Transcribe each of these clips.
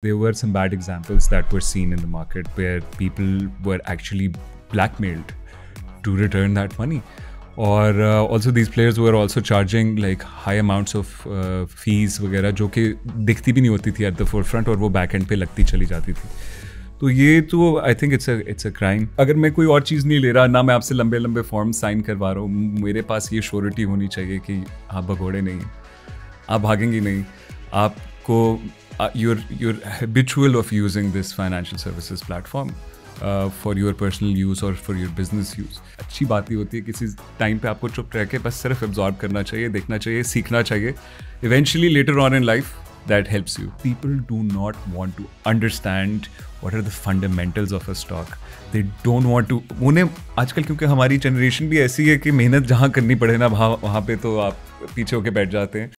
there were some bad examples that were seen in the market where people were actually blackmailed to return that money और also these players were also charging like high amounts of fees वगैरह जो कि दिखती भी नहीं होती थी at the four front और वो बैक एंड पे लगती चली जाती थी तो ये तो I think it's it's a crime अगर मैं कोई और चीज़ नहीं ले रहा ना मैं आपसे लंबे लंबे फॉर्म साइन करवा रहा हूँ मेरे पास ये श्योरिटी होनी चाहिए कि आप भगोड़े नहीं आप भागेंगे नहीं आपको uh, you're you're habitual of using this financial services platform for your personal use और फॉर योर बिजनेस यूज़ अच्छी बात ये होती है किसी टाइम पर आपको चुप रह के बस सिर्फ एब्जॉर्ब करना चाहिए देखना चाहिए सीखना चाहिए eventually later on in life that helps you people do not want to understand what are the fundamentals of a stock they don't want to उन्हें आजकल क्योंकि हमारी जनरेशन भी ऐसी है कि मेहनत जहाँ करनी पड़े ना वहाँ वहाँ पे तो आप पीछे होके बैठ जाते हैं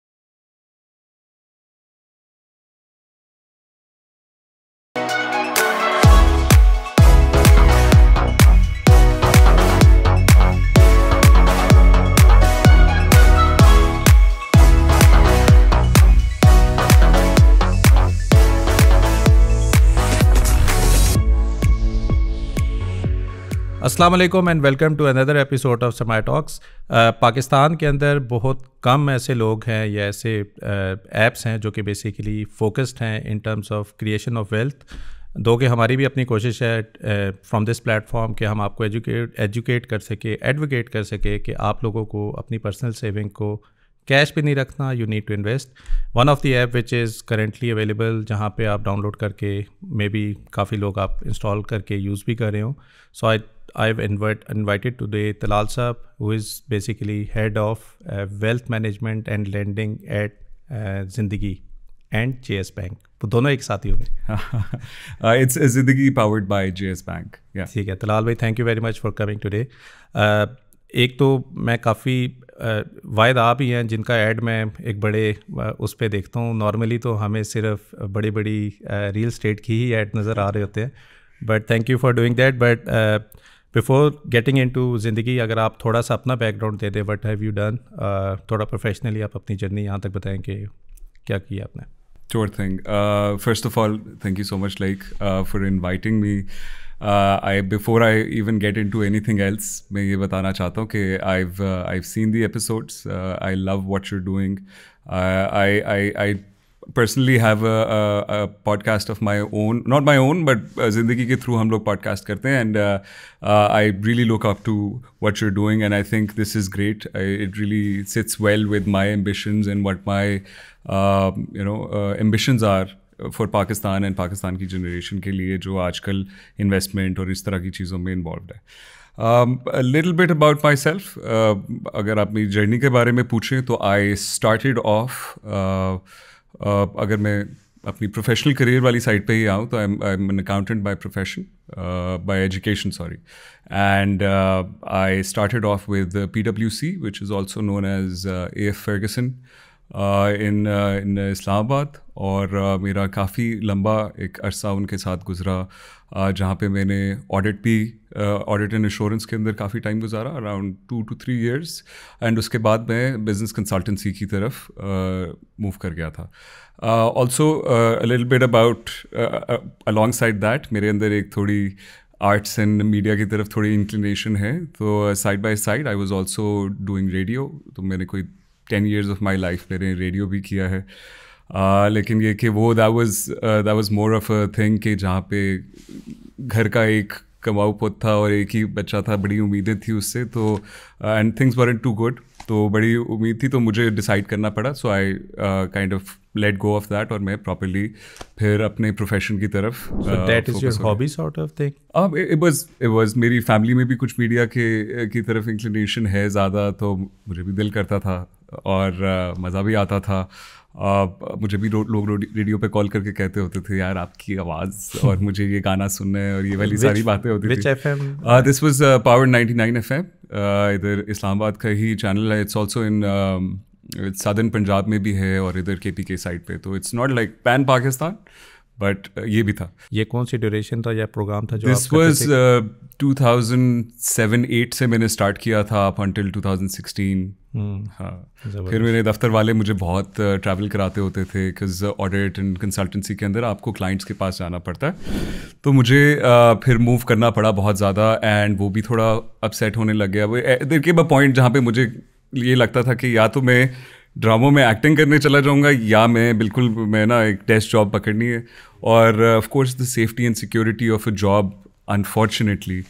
अस्सलाम वालेकुम and welcome to another episode of समाई टॉक्स पाकिस्तान के अंदर बहुत कम ऐसे लोग हैं या ऐसे ऐप्स uh, हैं जो कि बेसिकली फोकस्ड हैं in terms of creation of wealth दो कि हमारी भी अपनी कोशिश है फ्रॉम दिस प्लेटफॉर्म कि हम आपको एजुकेट एजुकेट कर सके एडवोकेट कर सके कि आप लोगों को अपनी पर्सनल सेविंग को कैश भी नहीं रखना you need to invest one of the app which is currently available जहाँ पे आप डाउनलोड करके मे बी काफ़ी लोग आप इंस्टॉल करके यूज़ भी कर रहे हो सो आई I've invite, invited today Talal Saab, who is basically head of uh, wealth management and lending at uh, Zindagi and JS Bank. वो तो दोनों एक साथ ही होंगे इट्स जिंदगी पावर्ड बाय जेएस बैंक ठीक है तलाल भाई thank you very much for coming today एक तो मैं काफ़ी uh, वायद आप ही हैं जिनका एड मैं एक बड़े uh, उस पर देखता हूँ नॉर्मली तो हमें सिर्फ बड़ी बड़ी रियल uh, स्टेट की ही एड नज़र आ रहे होते हैं but thank you for doing that but before getting into ज़िंदगी अगर आप थोड़ा सा अपना बैकग्राउंड दे दें वट हैव यू डन थोड़ा प्रोफेशनली आप अपनी जर्नी यहाँ तक बताएँ कि क्या किया आपने चोर thing first of all thank you so much like for inviting me I before I even get into anything else मैं ये बताना चाहता हूँ कि I've I've seen the episodes I love what you're doing I I I personally have a, podcast of my own not my own but uh, zindagi ke through hum log podcast karte and uh, uh, i really look up to what you're doing and i think this is great it really sits well with my ambitions and what my um, you know ambitions are for Pakistan and Pakistan की generation के लिए जो आजकल investment और इस तरह की चीज़ों में इन्वॉल्व है little bit about myself अगर आप मेरी जर्नी के बारे में पूछें तो आई Uh, अगर मैं अपनी प्रोफेशनल करियर वाली साइड पे ही आऊँ तो I am I am an accountant by profession by education sorry and I started off with P W C which is also known as A F Ferguson in in Islamabad और uh, मेरा काफ़ी लंबा एक अरसा उनके साथ गुजरा जहाँ पे मैंने ऑडिट भी ऑडिट एंड इंश्योरेंस के अंदर काफ़ी टाइम गुजारा around two two three years एंड उसके बाद मैं बिज़नेस कंसल्टेंसी की तरफ मूव uh, कर गया था also little bit about alongside that मेरे अंदर एक थोड़ी आर्ट्स एंड मीडिया की तरफ थोड़ी इंक्लिनेशन है तो side by side I was also doing radio तो मैंने कोई ten years of my life मेरे रेडियो भी किया है uh, लेकिन ये कि वो that was that was more of a thing कि जहाँ पे घर का एक कमाऊ पुत था और एक ही बच्चा था बड़ी उम्मीदें थी उससे तो and things were too good तो बड़ी उम्मीद थी तो मुझे डिसाइड करना पड़ा so I kind of let go of that और मैं प्रॉपरली फिर अपने प्रोफेशन की तरफ that is your hobby sort of thing अब इट वाज इट वाज मेरी फैमिली में भी कुछ मीडिया के uh, की तरफ इंक्लिनेशन है ज़्यादा तो मुझे भी दिल करता था और uh, मज़ा भी आता था मुझे भी लोग रेडियो पे कॉल करके कहते होते थे यार आपकी आवाज़ और मुझे ये गाना सुनना है और ये वाली सारी बातें होती थी दिस वाज पावर 99 एफएम इधर इस्लामाबाद का ही चैनल है it's also in southern Punjab में भी है और इधर के पी के साइड पे तो it's not like pan Pakistan but uh, ये भी था ये कौन सी ड्यूरेशन था या प्रोग्राम था जो दिस वाज 2007-8 से मैंने स्टार्ट किया था अप थाउजेंड 2016 हाँ फिर मेरे दफ्तर वाले मुझे बहुत ट्रैवल uh, कराते होते थे बिकॉज ऑडिट एंड कंसल्टेंसी के अंदर आपको क्लाइंट्स के पास जाना पड़ता है तो मुझे uh, फिर मूव करना पड़ा बहुत ज़्यादा एंड वो भी थोड़ा अपसेट होने लग गया देर के पॉइंट जहाँ पे मुझे ये लगता था कि या तो मैं ड्रामों में एक्टिंग करने चला जाऊंगा या मैं बिल्कुल मैं ना एक टेस्ट जॉब पकड़नी है और of course the safety and security of a job unfortunately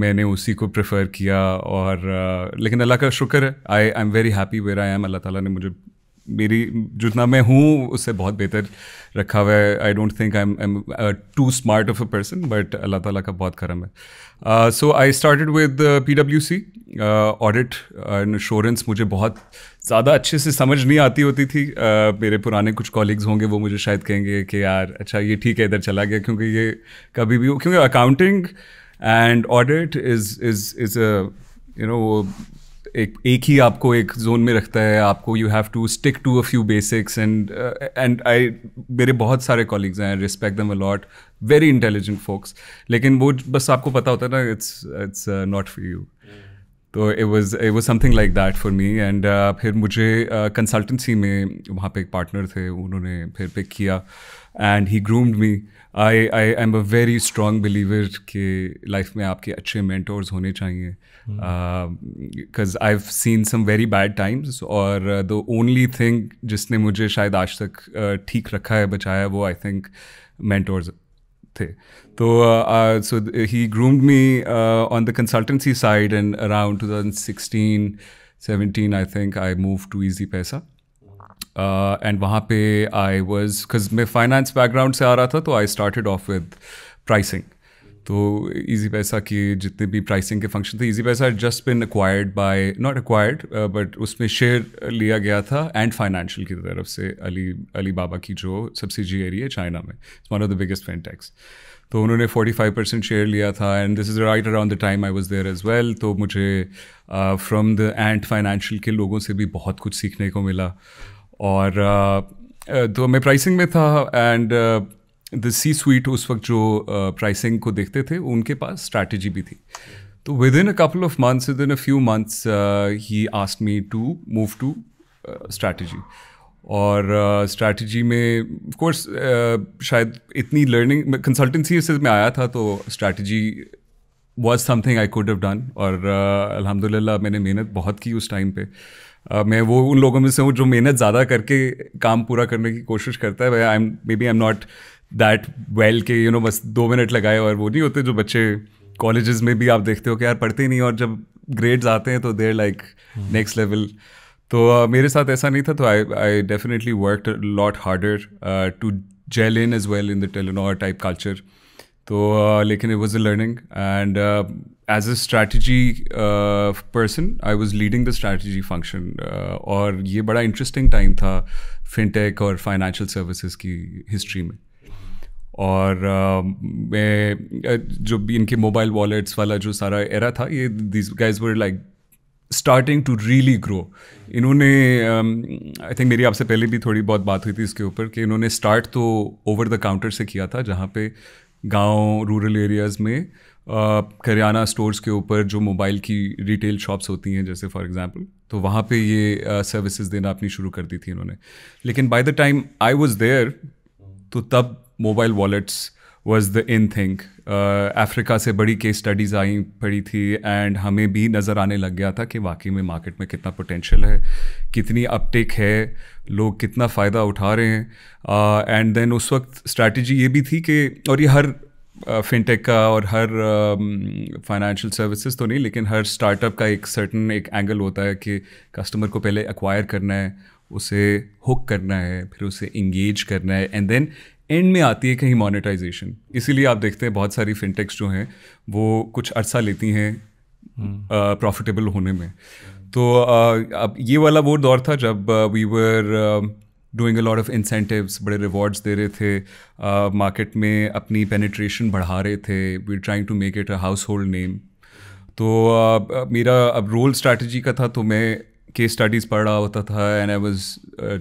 मैंने उसी को प्रेफर किया और uh, लेकिन अल्लाह का शुक्र है I I am very happy where I am अल्लाह ताला ने मुझे मेरी जितना मैं हूँ उससे बहुत बेहतर रखा हुआ है I don't think I am too smart of a person but अल्लाह ताला का बहुत करम है so I started with P W C audit insurance मुझे बहुत ज़्यादा अच्छे से समझ नहीं आती होती थी uh, मेरे पुराने कुछ कॉलिग्स होंगे वो मुझे शायद कहेंगे कि यार अच्छा ये ठीक है इधर चला गया क्योंकि ये कभी भी क्योंकि accounting and audit is is is a you know एक एक ही आपको एक जोन में रखता है आपको you have to stick to a few basics and and I मेरे बहुत सारे कॉलीग्स हैं रिस्पेक्ट दम अलॉट वेरी इंटेलिजेंट फोक्स लेकिन वो बस आपको पता होता है ना it's it's not for you तो it was it was something like that for me and फिर मुझे कंसल्टेंसी uh, में वहाँ पे एक पार्टनर थे उन्होंने फिर पिक किया and he groomed me I I am a very strong believer कि लाइफ में आपके अच्छे मैंटोर्स होने चाहिए because I have seen some very bad times और द ओनली थिंग जिसने मुझे शायद आज तक uh, ठीक रखा है बचाया वो आई थिंक मैंटोर्स थे तो so he groomed me on the consultancy side and around two thousand sixteen seventeen I think I move to Easypaisa and वहाँ पे आई वॉज बिकॉज मैं फाइनेंस बैकग्राउंड से आ रहा था तो I started off with pricing तो Easypaisa की जितने भी प्राइसिंग के फंक्शन थे Easypaisa just been acquired by not acquired but उसमें शेयर लिया गया था एंड फाइनेंशियल की तरफ से अली अली बाबा की जो सब्सिडियरी है चाइना में one of the biggest fintechs तो उन्होंने 45 परसेंट शेयर लिया था and this is right around the time I was there as well तो मुझे फ्रॉम द एंड फाइनेंशियल के लोगों से भी बहुत कुछ सीखने को मिला और uh, uh तो मैं प्राइसिंग में था and uh, the C suite उस वक्त जो प्राइसिंग को देखते थे उनके पास स्ट्रैटेजी भी थी तो within a couple of months within a few months ही asked me to move to strategy और स्ट्रैटेजी uh, में ऑफ कोर्स uh, शायद इतनी लर्निंग कंसल्टेंसी से मैं आया था तो strategy was something I could have done और uh, अल्हम्दुलिल्लाह मैंने मेहनत बहुत की उस टाइम पे uh, मैं वो उन लोगों में से हूँ जो मेहनत ज़्यादा करके काम पूरा करने की कोशिश करता है I am maybe I am not that well के यू नो बस दो मिनट लगाए और वो नहीं होते जो बच्चे कॉलेज में भी आप देखते हो कि यार पढ़ते नहीं और जब ग्रेड्स आते हैं तो देर लाइक नेक्स्ट लेवल तो uh, मेरे साथ ऐसा नहीं था तो I I definitely work lot harder to gel in as well in the Telenor type culture तो uh, लेकिन it was a learning and as a strat person I was leading the strat function और ये बड़ा interesting time था fintech और financial services की history में और मैं जो भी इनके मोबाइल वॉलेट्स वाला जो सारा एरा था ये this guys were like starting to really grow इन्होंने आई थिंक मेरी आपसे पहले भी थोड़ी बहुत बात हुई थी इसके ऊपर कि इन्होंने स्टार्ट तो ओवर द काउंटर से किया था जहाँ पे गांव रूरल एरियाज़ में करियाना स्टोर्स के ऊपर जो मोबाइल की रिटेल शॉप्स होती हैं जैसे फॉर एग्जांपल तो वहाँ पे ये सर्विसेज देना अपनी शुरू कर दी थी इन्होंने लेकिन by the time I was there तो तब mobile wallets was the in thing Africa से बड़ी केस स्टडीज़ आई पड़ी थी एंड हमें भी नज़र आने लग गया था कि वाकई में मार्केट में कितना पोटेंशियल है कितनी अपटेक है लोग कितना फ़ायदा उठा रहे हैं एंड uh, देन उस वक्त स्ट्रैटेजी ये भी थी कि और ये हर फिनटेक uh, का और हर फाइनेंशियल uh, सर्विसेज तो नहीं लेकिन हर स्टार्टअप का एक सर्टन एक एंगल होता है कि कस्टमर को पहले एक्वायर करना है उसे हुक करना है फिर उसे इंगेज करना है एंड देन एंड में आती है कहीं मोनेटाइजेशन इसीलिए आप देखते हैं बहुत सारी फिनटेक्स जो हैं वो कुछ अरसा लेती हैं प्रॉफिटेबल हम्म। होने में तो अब ये वाला वो दौर था जब we were doing a lot of incentives बड़े रिवॉर्ड्स दे रहे थे मार्केट में अपनी पेनिट्रेशन बढ़ा रहे थे we trying to make it a household name तो मेरा अब रोल स्ट्रैटेजी का था तो मैं केस स्टडीज़ पढ़ रहा होता था and I was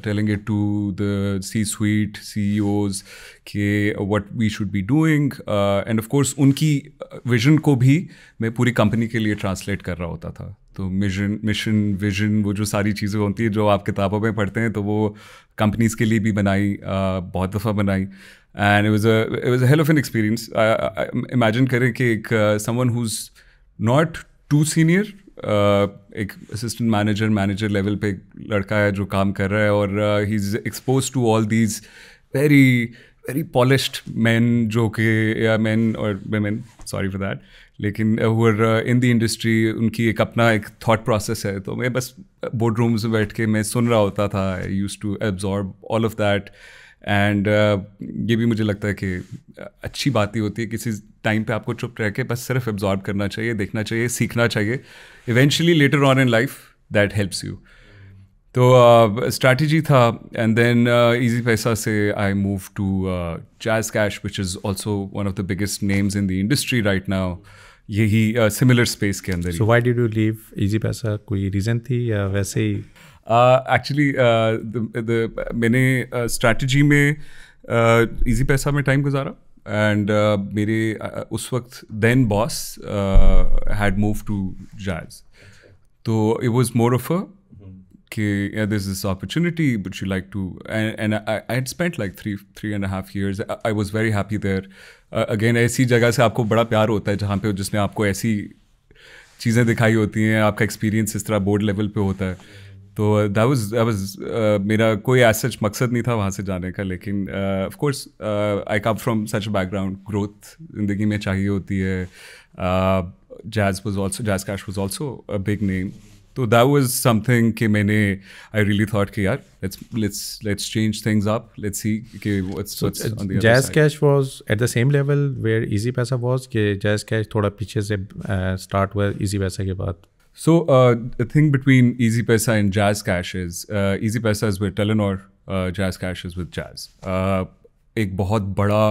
telling it to the C suite C Os के what we should be doing and of course उनकी विजन uh, को भी मैं पूरी कंपनी के लिए ट्रांसलेट कर रहा होता था तो मिशन मिशन विजन वो जो सारी चीज़ें होती हैं जो आप किताबों में पढ़ते हैं तो वो कंपनीज़ के लिए भी बनाई uh, बहुत दफ़ा बनाई and it it hell of an experience imagine करें कि एक someone who's not too senior एक असिस्टेंट मैनेजर मैनेजर लेवल पे लड़का है जो काम कर रहा है और he is expose to all these very very polished man जो कि या मैन और वेमेन सॉरी फॉर दैट लेकिन हुर इन द इंडस्ट्री उनकी एक अपना एक थॉट प्रोसेस है तो मैं बस बोर्ड रूम्स में बैठ के मैं सुन रहा होता था I use to absorb all of that and ये भी मुझे लगता है कि अच्छी बात ही होती है किसी टाइम पे आपको चुप रह के बस सिर्फ एब्जॉर्ब करना चाहिए देखना चाहिए सीखना चाहिए eventually later on in life that helps you तो स्ट्रैटेजी uh, था एंड देन इजी पैसा से I move to JazzCash which is also one of the biggest names in the industry right now यही similar space के अंदर so why did you leave easy paisa कोई reason थी या वैसे ही एक्चुअली uh, मैंने स्ट्रैटेजी uh, में इजी uh, पैसा में टाइम गुजारा एंड uh, मेरे uh, उस वक्त then boss had move to Jazz तो it was more of a कि this is opportunity but you like to and I had spent like three three and half years I was very happy there again ऐसी जगह से आपको बड़ा प्यार होता है जहाँ पे जिसने आपको ऐसी चीज़ें दिखाई होती हैं आपका एक्सपीरियंस इस तरह बोर्ड लेवल पे होता है तो दैट वाज दैट वाज मेरा कोई एज मकसद नहीं था वहाँ से जाने का लेकिन of course I come from such background growth ज़िंदगी में चाहिए होती है Jazz was also Jazz Cash was also a big name तो दैट वाज समथिंग कि मैंने आई रियली थॉट कि यार let's let's let's change things up let's see कि what's Jazz Cash was at the same level where Easypaisa was कि Jazz Cash थोड़ा पीछे से स्टार्ट uh, हुआ इजी पैसा के बाद So uh, the thing between Easy Pesa and Jazz Cash is uh, Easy Pesa is with Telenor, uh, Jazz Cash is with Jazz. Uh, एक बहुत बड़ा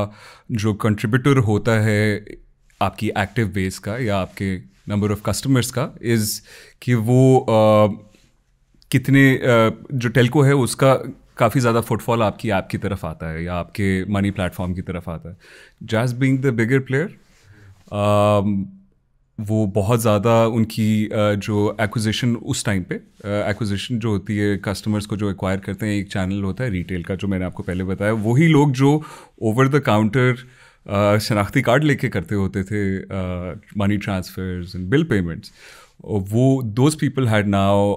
जो कंट्रीब्यूटर होता है आपकी एक्टिव बेस का या आपके नंबर ऑफ कस्टमर्स का इज़ कि वो uh, कितने uh, जो टेल्को है उसका काफ़ी ज़्यादा फुटफॉल आपकी ऐप की तरफ आता है या आपके मनी प्लेटफॉर्म की तरफ आता है Jazz being the bigger player वो बहुत ज़्यादा उनकी जो एक्विजिशन उस टाइम पे एक्विजिशन जो होती है कस्टमर्स को जो एक्वायर करते हैं एक चैनल होता है रिटेल का जो मैंने आपको पहले बताया वही लोग जो ओवर द काउंटर शनाख्ती कार्ड लेके करते होते थे money transfers and bill payments वो दोज पीपल हैड नाउ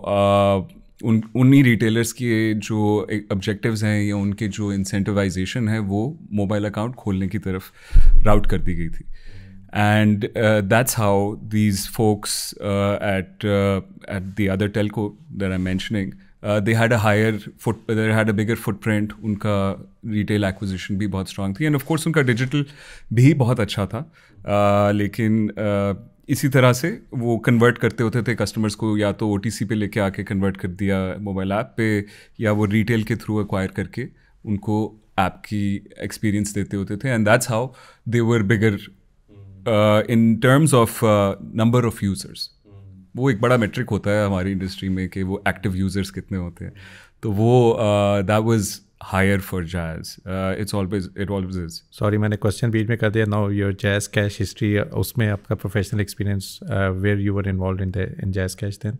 उन उन्हीं रिटेलर्स के जो ऑब्जेक्टिव्स हैं या उनके जो इंसेंटिवाइजेशन है वो मोबाइल अकाउंट खोलने की तरफ राउट कर दी गई थी and uh, that's how these folks uh, at uh, at the other telco that I'm mentioning uh, they had a higher foot they had a bigger footprint unka retail acquisition bhi bahut strong thi and of course unka digital bhi bahut acha tha uh, lekin uh, इसी तरह से वो convert करते होते थे customers को या तो ओ पे लेके आके कन्वर्ट कर दिया मोबाइल ऐप पे या वो रिटेल के थ्रू एक्वायर करके उनको ऐप की एक्सपीरियंस देते होते थे and that's how they were bigger in terms of number of users वो एक बड़ा मेट्रिक होता है हमारी इंडस्ट्री में कि वो एक्टिव यूज़र्स कितने होते हैं तो वो that was higher for Jazz it's always it always is sorry मैंने क्वेश्चन बीच में कर दिया now your Jazz Cash history उसमें आपका professional experience where you were involve in the in Jazz Cash then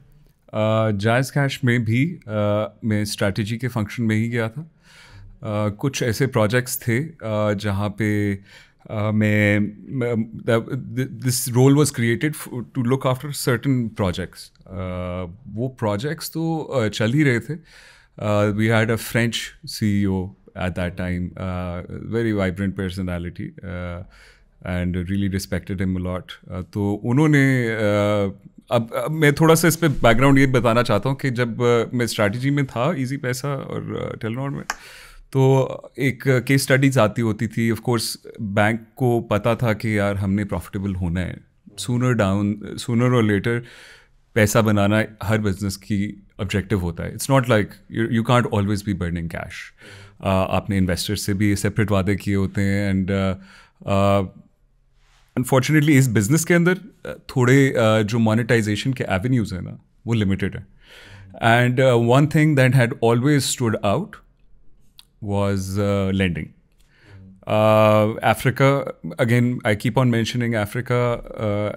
Jazz Cash में भी uh, मैं स्ट्रैटेजी के फंक्शन में ही गया था uh, कुछ ऐसे प्रोजेक्ट्स थे uh, जहाँ पे uh, में this role was created to look after certain projects वो प्रोजेक्ट्स तो uh, चल ही रहे थे we had a French C E O at that time very vibrant personality and really respected him lot तो उन्होंने uh, अब, मैं थोड़ा सा इस पर बैकग्राउंड ये बताना चाहता हूँ कि जब uh, मैं स्ट्रैटेजी में था इजी पैसा और टेलनॉट में तो एक केस स्टडीज आती होती थी ऑफ कोर्स बैंक को पता था कि यार हमने प्रॉफिटेबल होना है सूनर डाउन सूनर और लेटर पैसा बनाना हर बिजनेस की ऑब्जेक्टिव होता है it's not like you can't always be burning cash आपने इन्वेस्टर से भी सेपरेट वादे किए होते हैं एंड अनफॉर्चुनेटली uh, uh इस बिज़नेस के अंदर uh, थोड़े uh, जो मोनिटाइजेशन के एवेन्यूज़ हैं ना वो लिमिटेड हैं and one thing that had always stood out was uh, lending. Uh, Africa again I keep on mentioning Africa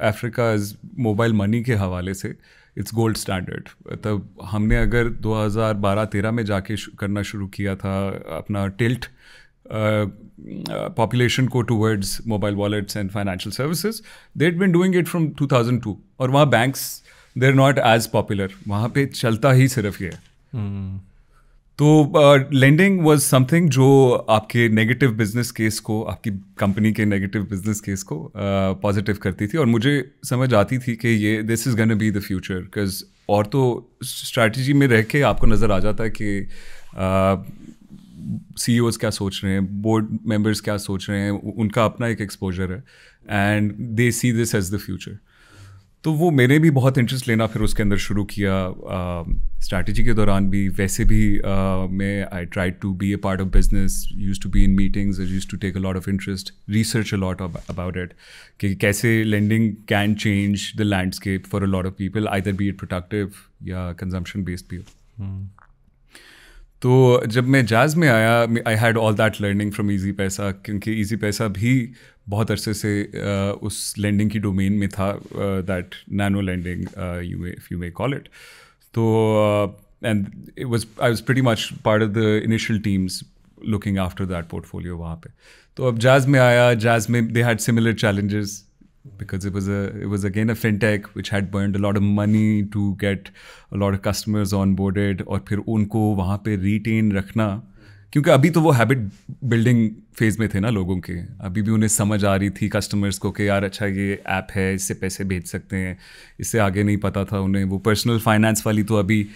uh, Africa as mobile money के हवाले से इट्स गोल्ड स्टैंडर्ड तब हमने अगर 2012-13 में जाके करना शुरू किया था अपना टिल्ट पॉपुलेशन uh, को towards mobile wallets and financial services that been doing it from 2002 और वहाँ banks they're not as popular वहाँ पे चलता ही सिर्फ ये hmm. तो लेंडिंग वाज समथिंग जो आपके नेगेटिव बिजनेस केस को आपकी कंपनी के नेगेटिव बिजनेस केस को पॉजिटिव uh, करती थी और मुझे समझ आती थी कि ये this is gonna be the future because और तो स्ट्रैटेजी में रह के आपको नज़र आ जाता कि सी uh, e क्या सोच रहे हैं बोर्ड मेम्बर्स क्या सोच रहे हैं उनका अपना एक एक्सपोजर है and they see this as the future तो वो मैंने भी बहुत इंटरेस्ट लेना फिर उसके अंदर शुरू किया स्ट्रैटेजी के दौरान भी वैसे भी मैं I try to be a part of business used to be in meetings used to take a lot of interest research a lot about it कि कैसे lending can change the landscape for a lot of people either be it productive या consumption based भी हो hmm. तो जब मैं Jazz में आया I had all that learning from Easypaisa क्योंकि ईजी पैसा भी बहुत अरसे से uh, उस लैंडिंग की डोमेन में था that nano lending you may you may call it तो and it was I was pretty much part of the initial teams looking after that portfolio वहाँ पे तो अब जाज में आया जाज में they had similar challenges because it was a it was again a fintech which had burned a lot of money to get a lot of customers onboarded और फिर उनको वहाँ पे रिटेन रखना क्योंकि अभी तो वो हैबिट बिल्डिंग फेज में थे ना लोगों के अभी भी उन्हें समझ आ रही थी कस्टमर्स को कि यार अच्छा ये ऐप है इससे पैसे भेज सकते हैं इससे आगे नहीं पता था उन्हें वो पर्सनल फाइनेंस वाली तो अभी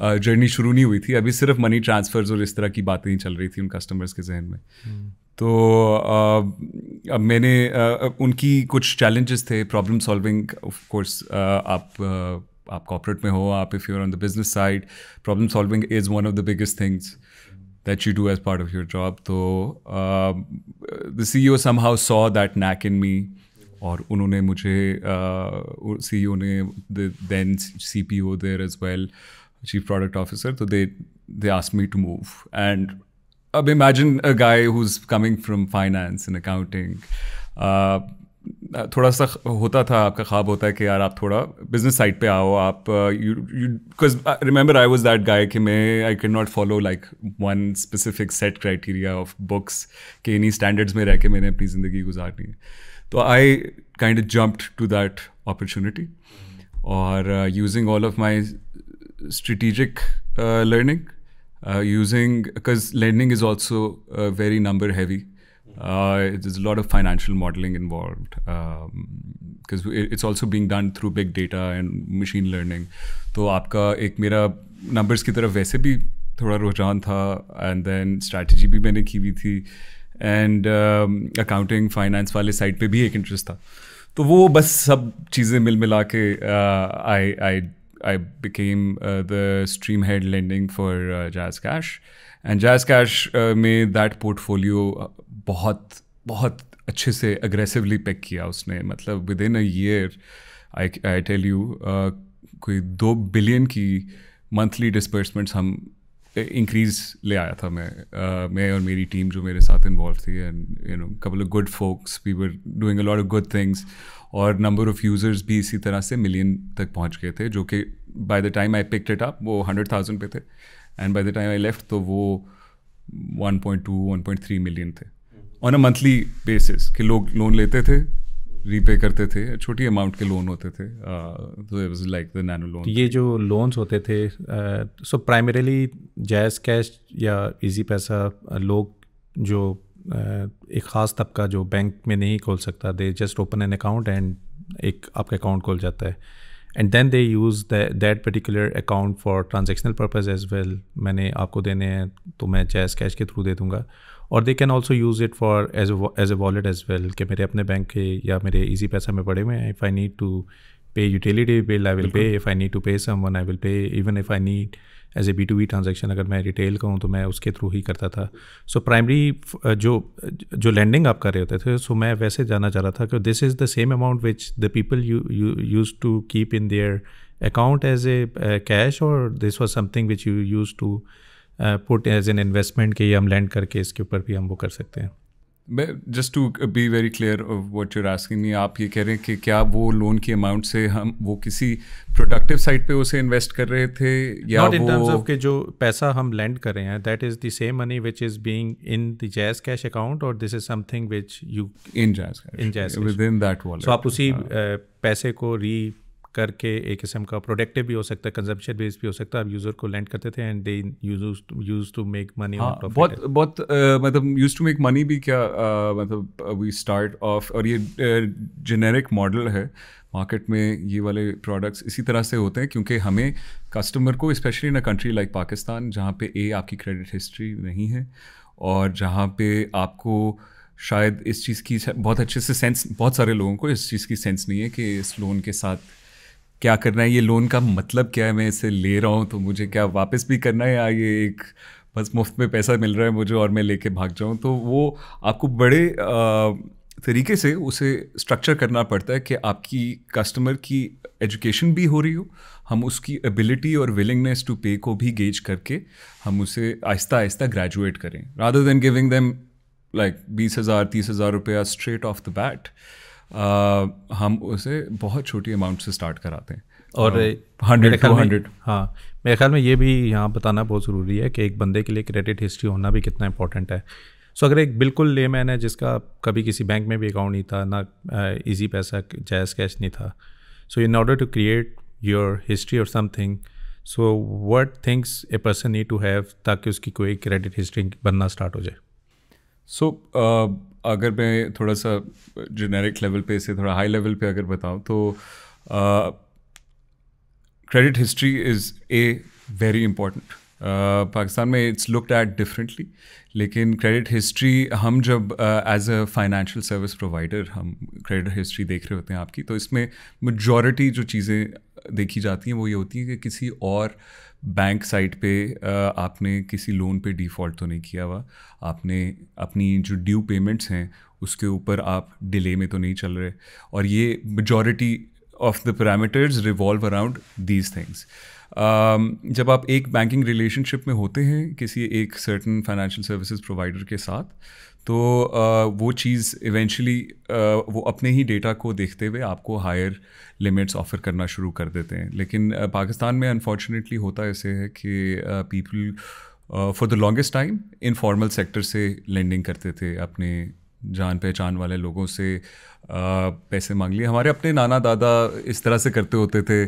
जर्नी शुरू नहीं हुई थी अभी सिर्फ मनी ट्रांसफर्स और इस तरह की बातें ही चल रही थी उन कस्टमर्स के जहन में हम्म। तो अब मैंने उनकी कुछ चैलेंजेस थे प्रॉब्लम सॉल्विंग ऑफ कोर्स आप आप कॉपरेट में हो आप if you're on the business side problem solving is one of the biggest things that you do as part of your job तो the C O somehow saw that knack in me और उन्होंने मुझे C O e ने then C P O there as well chief product officer तो they they ask me to move and अब imagine a guy who is coming from finance and accounting थोड़ा सा होता था आपका ख्वाब होता है कि यार आप थोड़ा बिजनेस साइड पे आओ आप because remember I was that guy कि मैं I can not follow like one specific set criteria of books के इन्हीं स्टैंडर्ड्स में रह के मैंने अपनी ज़िंदगी गुजारनी है तो I kind jumped to that opportunity और using all of my strategic learning uh, using because lending is also uh, very number heavy. Uh, there's a lot of financial modeling involved because um, it's also being done through big data and machine learning. So, आपका एक मेरा numbers की तरफ वैसे भी थोड़ा रुझान था and then strategy भी मैंने की हुई थी and um, accounting finance वाले side पे भी एक interest था तो वो बस सब चीज़ें मिल मिला के I I I became uh, the stream head lending for uh, Jazz Cash. And Cash Cash uh, में दैट पोर्टफोलियो uh, बहुत बहुत अच्छे से अग्रेसिवली pick किया उसने मतलब within a I I I tell you कोई दो बिलियन की मंथली डिसबर्समेंट्स हम इंक्रीज ले आया था मैं uh, मैं और मेरी टीम जो मेरे साथ इन्वॉल्व थी and you know couple of good folks we were doing a lot of good things और नंबर ऑफ़ यूज़र्स भी इसी तरह से मिलियन तक पहुंच गए थे जो कि by the time I pick it up वो हंड्रेड थाउजेंड पे थे and by the time I left तो वो पॉइंट थ्री मिलियन थे ऑन अ मंथली बेसिस कि लोग लोन लेते थे रीपे करते थे छोटी अमाउंट के लोन होते थे तो it was like the nano loan ये जो लोन्स होते थे सो प्राइमरीली जैज़ कैश या इजी पैसा uh, लोग जो uh, एक ख़ास तबका जो बैंक में नहीं खोल सकता they just open an account and एक आपका अकाउंट खोल जाता है and then they use that particular account for transactional purpose as well मैंने आपको देने हैं तो मैं जैज़ कैश के थ्रू दे दूँगा और they can also use it for as as a wallet as well कि मेरे अपने बैंक के या मेरे इजी पैसा में पड़े हुए हैं if I need to pay utility bill I will pay if I need to pay someone I will pay even if I need as a B to B transaction अगर मैं retail का हूँ तो मैं उसके through ही करता था सो so, primary जो जो लैंडिंग आप कर रहे होते थे सो so मैं वैसे जाना चाह रहा था कि this is the same amount which the people use to keep in their account as a cash और this was something which you use to put as an investment के हम लैंड करके इसके ऊपर भी हम वो कर सकते हैं just to be very clear what you're asking me आप ये कह रहे हैं कि क्या वो लोन की अमाउंट से हम वो किसी प्रोडक्टिव साइड पे उसे इन्वेस्ट कर रहे थे या Not वो ऑफ के जो पैसा हम लैंड कर रहे हैं that is the same money which is being in the jazz Cash account और this is something which you in Jazz in Jazz within that wall आप उसी हाँ। uh, पैसे को री करके एक किस्म का प्रोडक्टिव भी हो सकता है कंजम्पशन बेस भी हो सकता है आप यूज़र को लैंड करते थे and they use to make money बहुत बहुत मतलब यूज टू मेक मनी भी क्या मतलब वी स्टार्ट ऑफ और ये जेनेरिक uh, मॉडल है मार्केट में ये वाले प्रोडक्ट्स इसी तरह से होते हैं क्योंकि हमें कस्टमर को specially in a country like Pakistan जहाँ पे ए आपकी क्रेडिट हिस्ट्री नहीं है और जहाँ पे आपको शायद इस चीज़ की बहुत अच्छे से सेंस बहुत सारे लोगों को इस चीज़ की सेंस नहीं है कि इस लोन के साथ क्या करना है ये लोन का मतलब क्या है मैं इसे ले रहा हूँ तो मुझे क्या वापस भी करना है या ये एक बस मुफ्त में पैसा मिल रहा है मुझे और मैं लेके भाग जाऊँ तो वो आपको बड़े तरीके से उसे स्ट्रक्चर करना पड़ता है कि आपकी कस्टमर की एजुकेशन भी हो रही हो हम उसकी एबिलिटी और विलिंगनेस टू पे को भी गेज करके हम उसे आहिस्ता आहिस्ता ग्रेजुएट करें rather than giving them like बीस हज़ार तीस हज़ार रुपया स्ट्रेट ऑफ द बैट हम उसे बहुत छोटी अमाउंट से स्टार्ट कराते हैं और हंड्रेड टू हंड्रेड हाँ मेरे ख्याल में ये भी यहाँ बताना बहुत ज़रूरी है कि एक बंदे के लिए क्रेडिट हिस्ट्री होना भी कितना इंपॉर्टेंट है सो अगर एक बिल्कुल ले मैन है जिसका कभी किसी बैंक में भी अकाउंट नहीं था ना इजी पैसा जायज़ कैश नहीं था so in order to create your history और something so what things a person need to have ताकि उसकी कोई क्रेडिट हिस्ट्री बनना स्टार्ट हो जाए सो so, uh, अगर मैं थोड़ा सा जेनेरिक लेवल पे से थोड़ा हाई लेवल पे अगर बताऊँ तो credit history is a very important Pakistan में इट्स लुकड एट डिफरेंटली लेकिन क्रेडिट हिस्ट्री हम जब as a financial service provider हम क्रेडिट हिस्ट्री देख रहे होते हैं आपकी तो इसमें मजॉरिटी जो चीज़ें देखी जाती हैं वो ये होती हैं कि किसी और uh, बैंक साइड पे आपने किसी लोन पे डिफ़ॉल्ट तो नहीं किया हुआ आपने अपनी जो ड्यू पेमेंट्स हैं उसके ऊपर आप डिले में तो नहीं चल रहे और ये majority of the parameters revolve around these things जब आप एक बैंकिंग रिलेशनशिप में होते हैं किसी एक सर्टन फाइनेंशियल सर्विसेज प्रोवाइडर के साथ तो वो चीज़ इवेंचुअली वो अपने ही डेटा को देखते हुए आपको हायर लिमिट्स ऑफ़र करना शुरू कर देते हैं लेकिन पाकिस्तान में अनफॉर्चुनेटली होता ऐसे है कि people for the longest time informal sector से लेंडिंग करते थे अपने जान पहचान वाले लोगों से पैसे मांग लिए हमारे अपने नाना दादा इस तरह से करते होते थे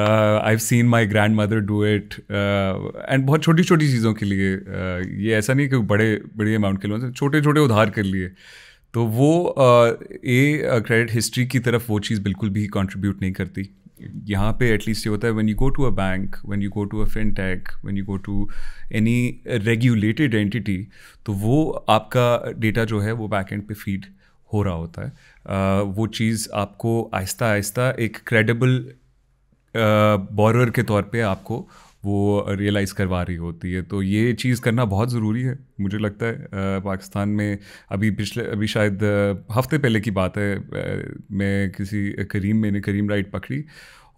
I seen my grandmother do it and बहुत छोटी छोटी चीज़ों के लिए uh, ये ऐसा नहीं कि बड़े बड़े अमाउंट के लिए मतलब छोटे छोटे उधार कर लिए तो वो ए क्रेडिट हिस्ट्री की तरफ वो चीज़ बिल्कुल भी कंट्रीब्यूट नहीं करती यहाँ पे एटलीस्ट ये होता है when you go to a bank when you go to a fintech one you go to any regulated entity तो वो आपका डेटा जो है वो बैक एंड पे फीड हो रहा होता है uh, वो चीज़ आपको आहिस्ता आहिस्ता एक क्रेडिबल बॉर के तौर पे आपको वो रियलाइज़ करवा रही होती है तो ये चीज़ करना बहुत ज़रूरी है मुझे लगता है पाकिस्तान में अभी पिछले अभी शायद हफ्ते पहले की बात है मैं किसी करीम मैंने करीम राइट पकड़ी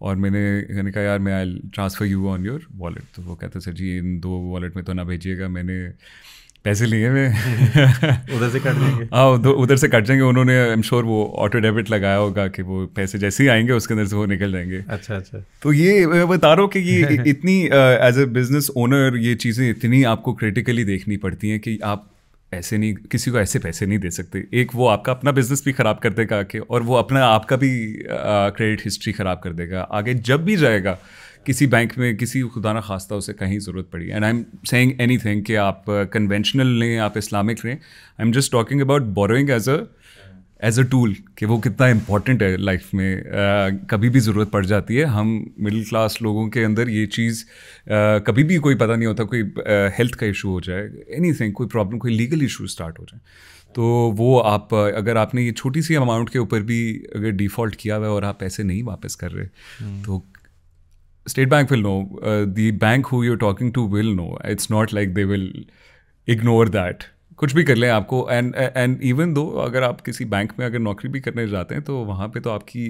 और मैंने मैंने कहा यार मैं I transfer you on your wallet तो वो कहते सर जी इन दो वॉलेट में तो ना भेजिएगा मैंने पैसे लिए हुए उधर से कट जाएंगे हाँ उधर से कट जाएंगे उन्होंने आई एम श्योर वो ऑटो डेबिट लगाया होगा कि वो पैसे जैसे ही आएंगे उसके अंदर से वो निकल जाएंगे अच्छा अच्छा तो ये मैं बता रहा हूँ कि ये इतनी एज ए बिजनेस ओनर ये चीज़ें इतनी आपको क्रिटिकली देखनी पड़ती हैं कि आप ऐसे नहीं किसी को ऐसे पैसे नहीं दे सकते एक वो आपका अपना बिजनेस भी ख़राब कर देगा आके और वो अपना आपका भी क्रेडिट हिस्ट्री ख़राब कर देगा आगे जब भी जाएगा किसी बैंक में किसी खुदा ना खास्ता उसे कहीं ज़रूरत पड़ी and I am saying anything कि आप कन्वेंशनल uh, लें आप इस्लामिक लें I am just talking about borrowing as a as a tool कि वो कितना इम्पॉर्टेंट है लाइफ में uh, कभी भी ज़रूरत पड़ जाती है हम मिडिल क्लास लोगों के अंदर ये चीज़ uh, कभी भी कोई पता नहीं होता कोई हेल्थ uh, का इशू हो जाए थिंग कोई प्रॉब्लम कोई लीगल इशू स्टार्ट हो जाए तो वो आप uh, अगर आपने ये छोटी सी अमाउंट के ऊपर भी अगर डिफ़ॉल्ट किया हुआ है और आप पैसे नहीं वापस कर रहे hmm. तो State Bank will know. Uh, the bank who you're talking to will know. It's not like they will ignore that. कुछ भी कर लें आपको एंड एंड इवन दो अगर आप किसी बैंक में अगर नौकरी भी करने जाते हैं तो वहाँ पे तो आपकी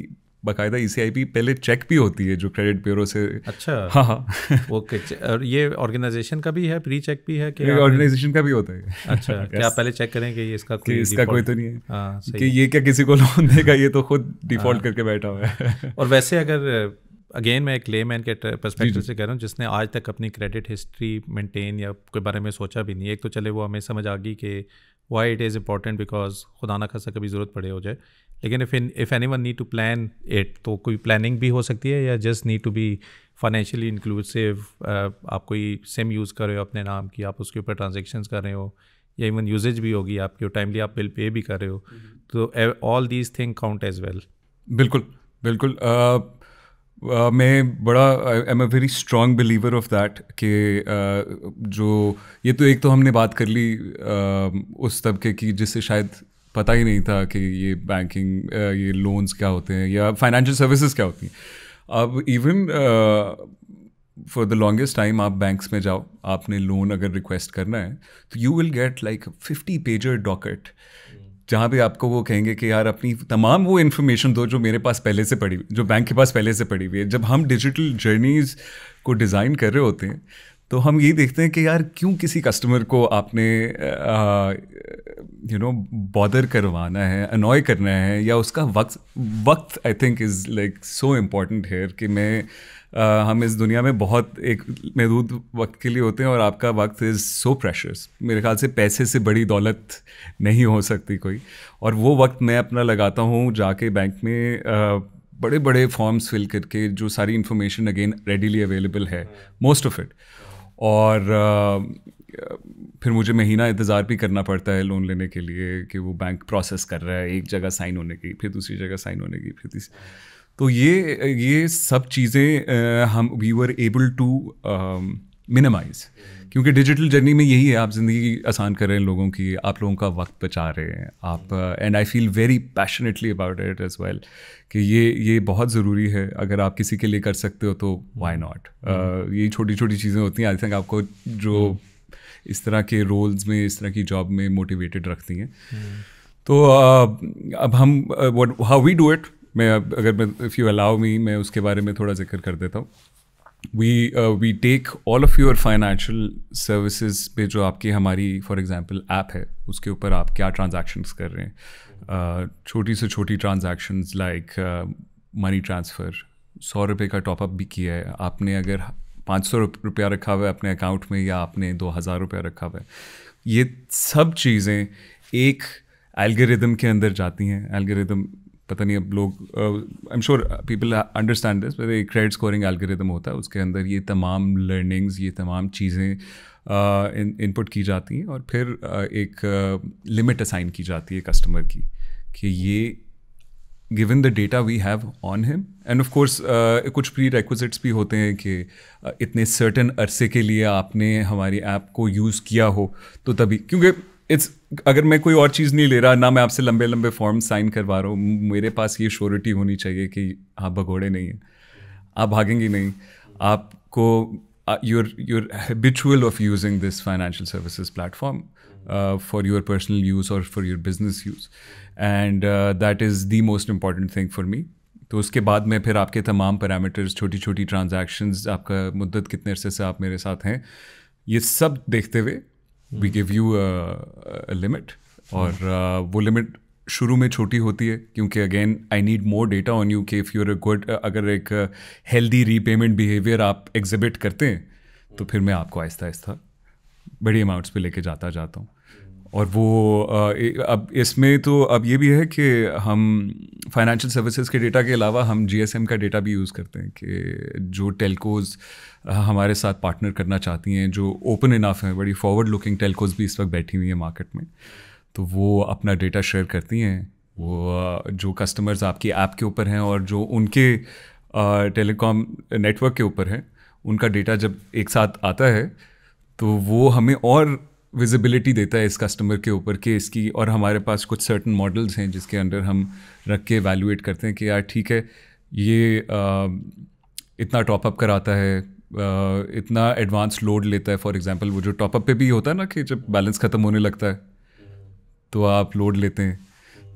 बाकायदा ई e पहले चेक भी होती है जो क्रेडिट ब्यूरो से अच्छा हाँ हाँ ओके और ये ऑर्गेनाइजेशन का भी है प्री चेक भी है कि ऑर्गेनाइजेशन का भी होता है अच्छा क्या पहले चेक करें कि इसका कोई इसका कोई तो नहीं है आ, हाँ, कि ये क्या किसी को लोन देगा ये तो खुद डिफॉल्ट हाँ। करके बैठा हुआ है और वैसे अगर अगेन मैं एक लेमैन के परस्पेक्टिव से कह रहा हूँ जिसने आज तक अपनी क्रेडिट हिस्ट्री मेंटेन या के बारे में सोचा भी नहीं एक तो चले वो हमें समझ आ गई कि why it is important because खुदा ना खासा कभी ज़रूरत पड़े हो जाए लेकिन if in if anyone need to plan it तो कोई प्लानिंग भी हो सकती है या just need to be financially inclusive आप कोई सिम यूज़ कर रहे हो अपने नाम की आप उसके ऊपर ट्रांजेक्शन कर रहे हो या इवन यूजेज भी होगी आपकी टाइमली आप बिल पे भी कर रहे हो हम्म। तो all these thing count as well बिल्कुल बिल्कुल uh, Uh, मैं बड़ा I am a very strong believer of that कि uh, जो ये तो एक तो हमने बात कर ली uh, उस तबके की जिससे शायद पता ही नहीं था कि ये बैंकिंग uh, ये लोन्स क्या होते हैं या फाइनेंशियल सर्विसेज क्या होती हैं अब even for the longest time आप बैंक्स में जाओ आपने लोन अगर रिक्वेस्ट करना है तो you will get like fifty pager docket जहाँ भी आपको वो कहेंगे कि यार अपनी तमाम वो इन्फॉर्मेशन दो जो मेरे पास पहले से पड़ी जो बैंक के पास पहले से पड़ी हुई है जब हम डिजिटल जर्नीज़ को डिज़ाइन कर रहे होते हैं तो हम यही देखते हैं कि यार क्यों किसी कस्टमर को आपने यू नो बॉदर करवाना है अनॉय करना है या उसका वक्त वक्त I think is like so important here कि मैं uh, हम इस दुनिया में बहुत एक महदूद वक्त के लिए होते हैं और आपका वक्त इज़ सो प्रेशर्स मेरे ख्याल से पैसे से बड़ी दौलत नहीं हो सकती कोई और वो वक्त मैं अपना लगाता हूँ जाके बैंक में बड़े बड़े फॉर्म्स फिल करके जो सारी इन्फॉर्मेशन अगेन रेडीली अवेलेबल है मोस्ट ऑफ इट और फिर मुझे महीना इंतज़ार भी करना पड़ता है लोन लेने के लिए कि वो बैंक प्रोसेस कर रहा है एक जगह साइन होने की फिर दूसरी जगह साइन होने की फिर तीसरी तो ये ये सब चीज़ें हम we were able to minimise क्योंकि डिजिटल जर्नी में यही है आप ज़िंदगी आसान कर रहे हैं लोगों की आप लोगों का वक्त बचा रहे हैं आप and I feel very passionately about it as well कि ये ये बहुत ज़रूरी है अगर आप किसी के लिए कर सकते हो तो वाई नॉट uh, ये छोटी छोटी चीज़ें होती हैं आई थिंक आपको जो हम्म। इस तरह के रोल्स में इस तरह की जॉब में मोटिवेटेड रखती हैं हम्म। तो uh, अब हम हाउ वी डू इट मैं अब अगर मैं इफ़ यू अलाउ मी मैं उसके बारे में थोड़ा जिक्र कर देता हूँ we we take all of your financial services पे जो आपकी हमारी फॉर एग्जांपल ऐप है उसके ऊपर आप क्या ट्रांजैक्शंस कर रहे हैं uh, छोटी से छोटी ट्रांजैक्शंस लाइक मनी ट्रांसफ़र सौ रुपये का टॉपअप भी किया है आपने अगर पाँच सौ रुपया रखा हुआ है अपने अकाउंट में या आपने दो हज़ार रुपया रखा हुआ है ये सब चीज़ें एक एल्गोरिदम के अंदर जाती हैं एल्गोरिदम पता नहीं अब लोग I am sure people understand this पर एक क्रेडिट स्कोरिंग एल्गोरिथम होता है उसके अंदर ये तमाम लर्निंग्स ये तमाम चीज़ें इनपुट की जाती हैं और फिर एक लिमिट असाइन की जाती है कस्टमर की कि ये given the data we have on him and of course कुछ प्री रेक्विजिट्स भी होते हैं कि इतने सर्टन अरसे के लिए आपने हमारी ऐप को यूज़ किया हो तो तभी क्योंकि इट्स अगर मैं कोई और चीज़ नहीं ले रहा ना मैं आपसे लंबे लंबे फॉर्म साइन करवा रहा हूँ मेरे पास ये श्योरिटी होनी चाहिए कि आप भगोड़े नहीं हैं आप भागेंगे नहीं आपको your your habitual of using this financial services platform for your personal use और for your business use and that is the most important thing for me तो उसके बाद में फिर आपके तमाम पैरामीटर्स छोटी छोटी ट्रांजेक्शन्स आपका मुद्दत कितने अरसे से आप मेरे साथ हैं ये सब देखते हुए वी गिव यू लिमिट और hmm. uh, वो लिमिट शुरू में छोटी होती है क्योंकि again I need more data on you कि इफ़ यूर अ गुड अगर एक हेल्दी रीपेमेंट बिहेवियर आप एग्जिबिट करते हैं तो फिर मैं आपको आहिस्ता आहिस्ता बड़ी अमाउंट्स पे लेके जाता जाता हूँ और वो अब इसमें तो अब ये भी है कि हम फाइनेंशियल सर्विसेज के डेटा के अलावा हम जीएसएम का डेटा भी यूज़ करते हैं कि जो टेलकोज़ हमारे साथ पार्टनर करना चाहती हैं जो ओपन इनाफ हैं बड़ी फॉरवर्ड लुकिंग टेलकोज़ भी इस वक्त बैठी हुई हैं मार्केट में तो वो अपना डेटा शेयर करती हैं वो जो कस्टमर्स आपकी ऐप आप के ऊपर हैं और जो उनके टेलीकॉम नेटवर्क के ऊपर हैं उनका डेटा जब एक साथ आता है तो वो हमें और विजिबिलिटी देता है इस कस्टमर के ऊपर कि इसकी और हमारे पास कुछ सर्टन मॉडल्स हैं जिसके अंडर हम रख के एवेल्यूएट करते हैं कि यार ठीक है ये आ, इतना टॉपअप कराता है इतना एडवांस लोड लेता है फॉर एग्जांपल वो जो टॉपअप पे भी होता है ना कि जब बैलेंस ख़त्म होने लगता है तो आप लोड लेते हैं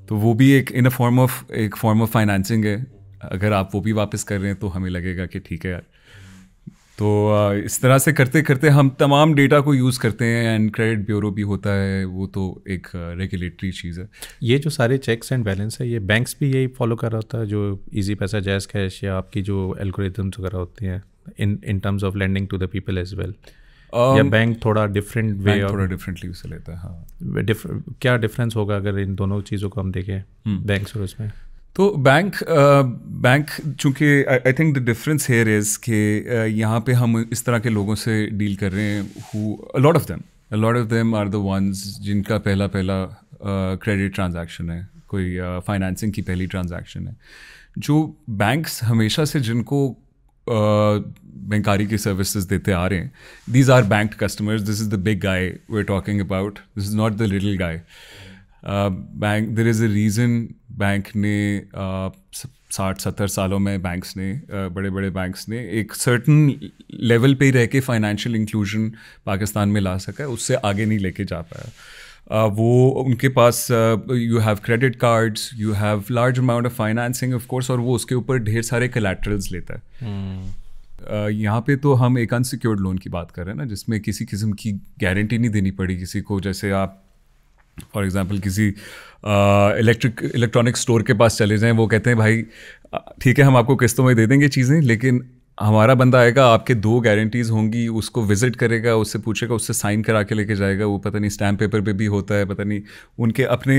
तो वो भी एक इन अ फॉर्म ऑफ एक फॉर्म ऑफ फाइनेंसिंग है अगर आप वो भी वापस कर रहे हैं तो हमें लगेगा कि ठीक है यार तो इस तरह से करते करते हम तमाम डेटा को यूज़ करते हैं एंड क्रेडिट ब्यूरो भी होता है वो तो एक रेगुलेटरी चीज़ है ये जो सारे चेक्स एंड बैलेंस है ये बैंक्स भी यही फॉलो कर रहा होता है जो इजी पैसा जैस कैश या आपकी जो एल्गोरिथम्स वगैरह होती हैं in in terms of lending to the people as well या बैंक um, थोड़ा डिफरेंट वे थोड़ा डिफरेंटली उसे लेता है हाँ क्या डिफरेंस होगा अगर इन दोनों चीज़ों को हम देखें बैंक्स hmm. और उसमें तो बैंक बैंक uh, चूंकि I think the difference here is कि uh, यहाँ पे हम इस तरह के लोगों से डील कर रहे हैं lot of them lot of them are the ones जिनका पहला पहला क्रेडिट uh, ट्रांजैक्शन है कोई फाइनेंसिंग uh, की पहली ट्रांजैक्शन है जो बैंक्स हमेशा से जिनको बैंकारी की सर्विसेज देते आ रहे हैं these are bank customers this is the big guy we're talking about this is not the little guy bank there is a reason bank ने साठ सत्तर सालों में बैंक्स ने बड़े बड़े बैंक्स ने एक सर्टन लेवल पे रह के फाइनेंशियल इंक्लूजन पाकिस्तान में ला सका है उससे आगे नहीं लेके जा पाया Uh, वो उनके पास you have credit cards you have large amount of financing of course और वो उसके ऊपर ढेर सारे कलेक्ट्रल्स लेता है hmm. uh, यहाँ पे तो हम एक अनसिक्योर्ड लोन की बात कर रहे हैं ना जिसमें किसी किस्म की गारंटी नहीं देनी पड़ी किसी को जैसे आप फॉर एग्ज़ाम्पल किसी इलेक्ट्रिक इलेक्ट्रॉनिक स्टोर के पास चले जाएं वो कहते हैं भाई ठीक है हम आपको किस्तों में दे देंगे चीज़ें लेकिन हमारा बंदा आएगा आपके दो गारंटीज़ होंगी उसको विजिट करेगा उससे पूछेगा उससे साइन करा के लेके जाएगा वो पता नहीं स्टैम्प पेपर पे भी होता है पता नहीं उनके अपने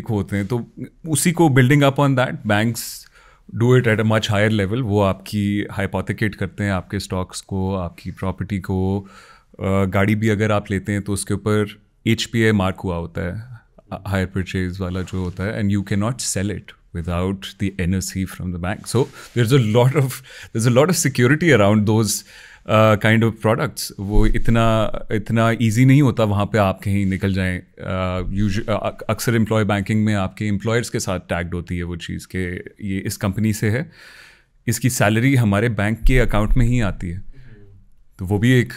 एक होते हैं तो उसी को building up on that banks do it at a much higher level वो आपकी हाइपोथिकेट करते हैं आपके स्टॉक्स को आपकी प्रॉपर्टी को गाड़ी भी अगर आप लेते हैं तो उसके ऊपर एच पी आई मार्क हुआ होता है हायर परचेज वाला जो होता है and you can not sell it without S C from the bank so there is a lot of there is a lot of security around those kind of products वो इतना इतना easy नहीं होता वहाँ पर आप कहीं निकल जाएँ Uh, uh अक्सर एम्प्लॉय बैंकिंग में आपके एम्प्लॉयर्स के साथ टैग्ड होती है वो चीज़ के ये इस कंपनी से है इसकी सैलरी हमारे बैंक के अकाउंट में ही आती है तो वो भी एक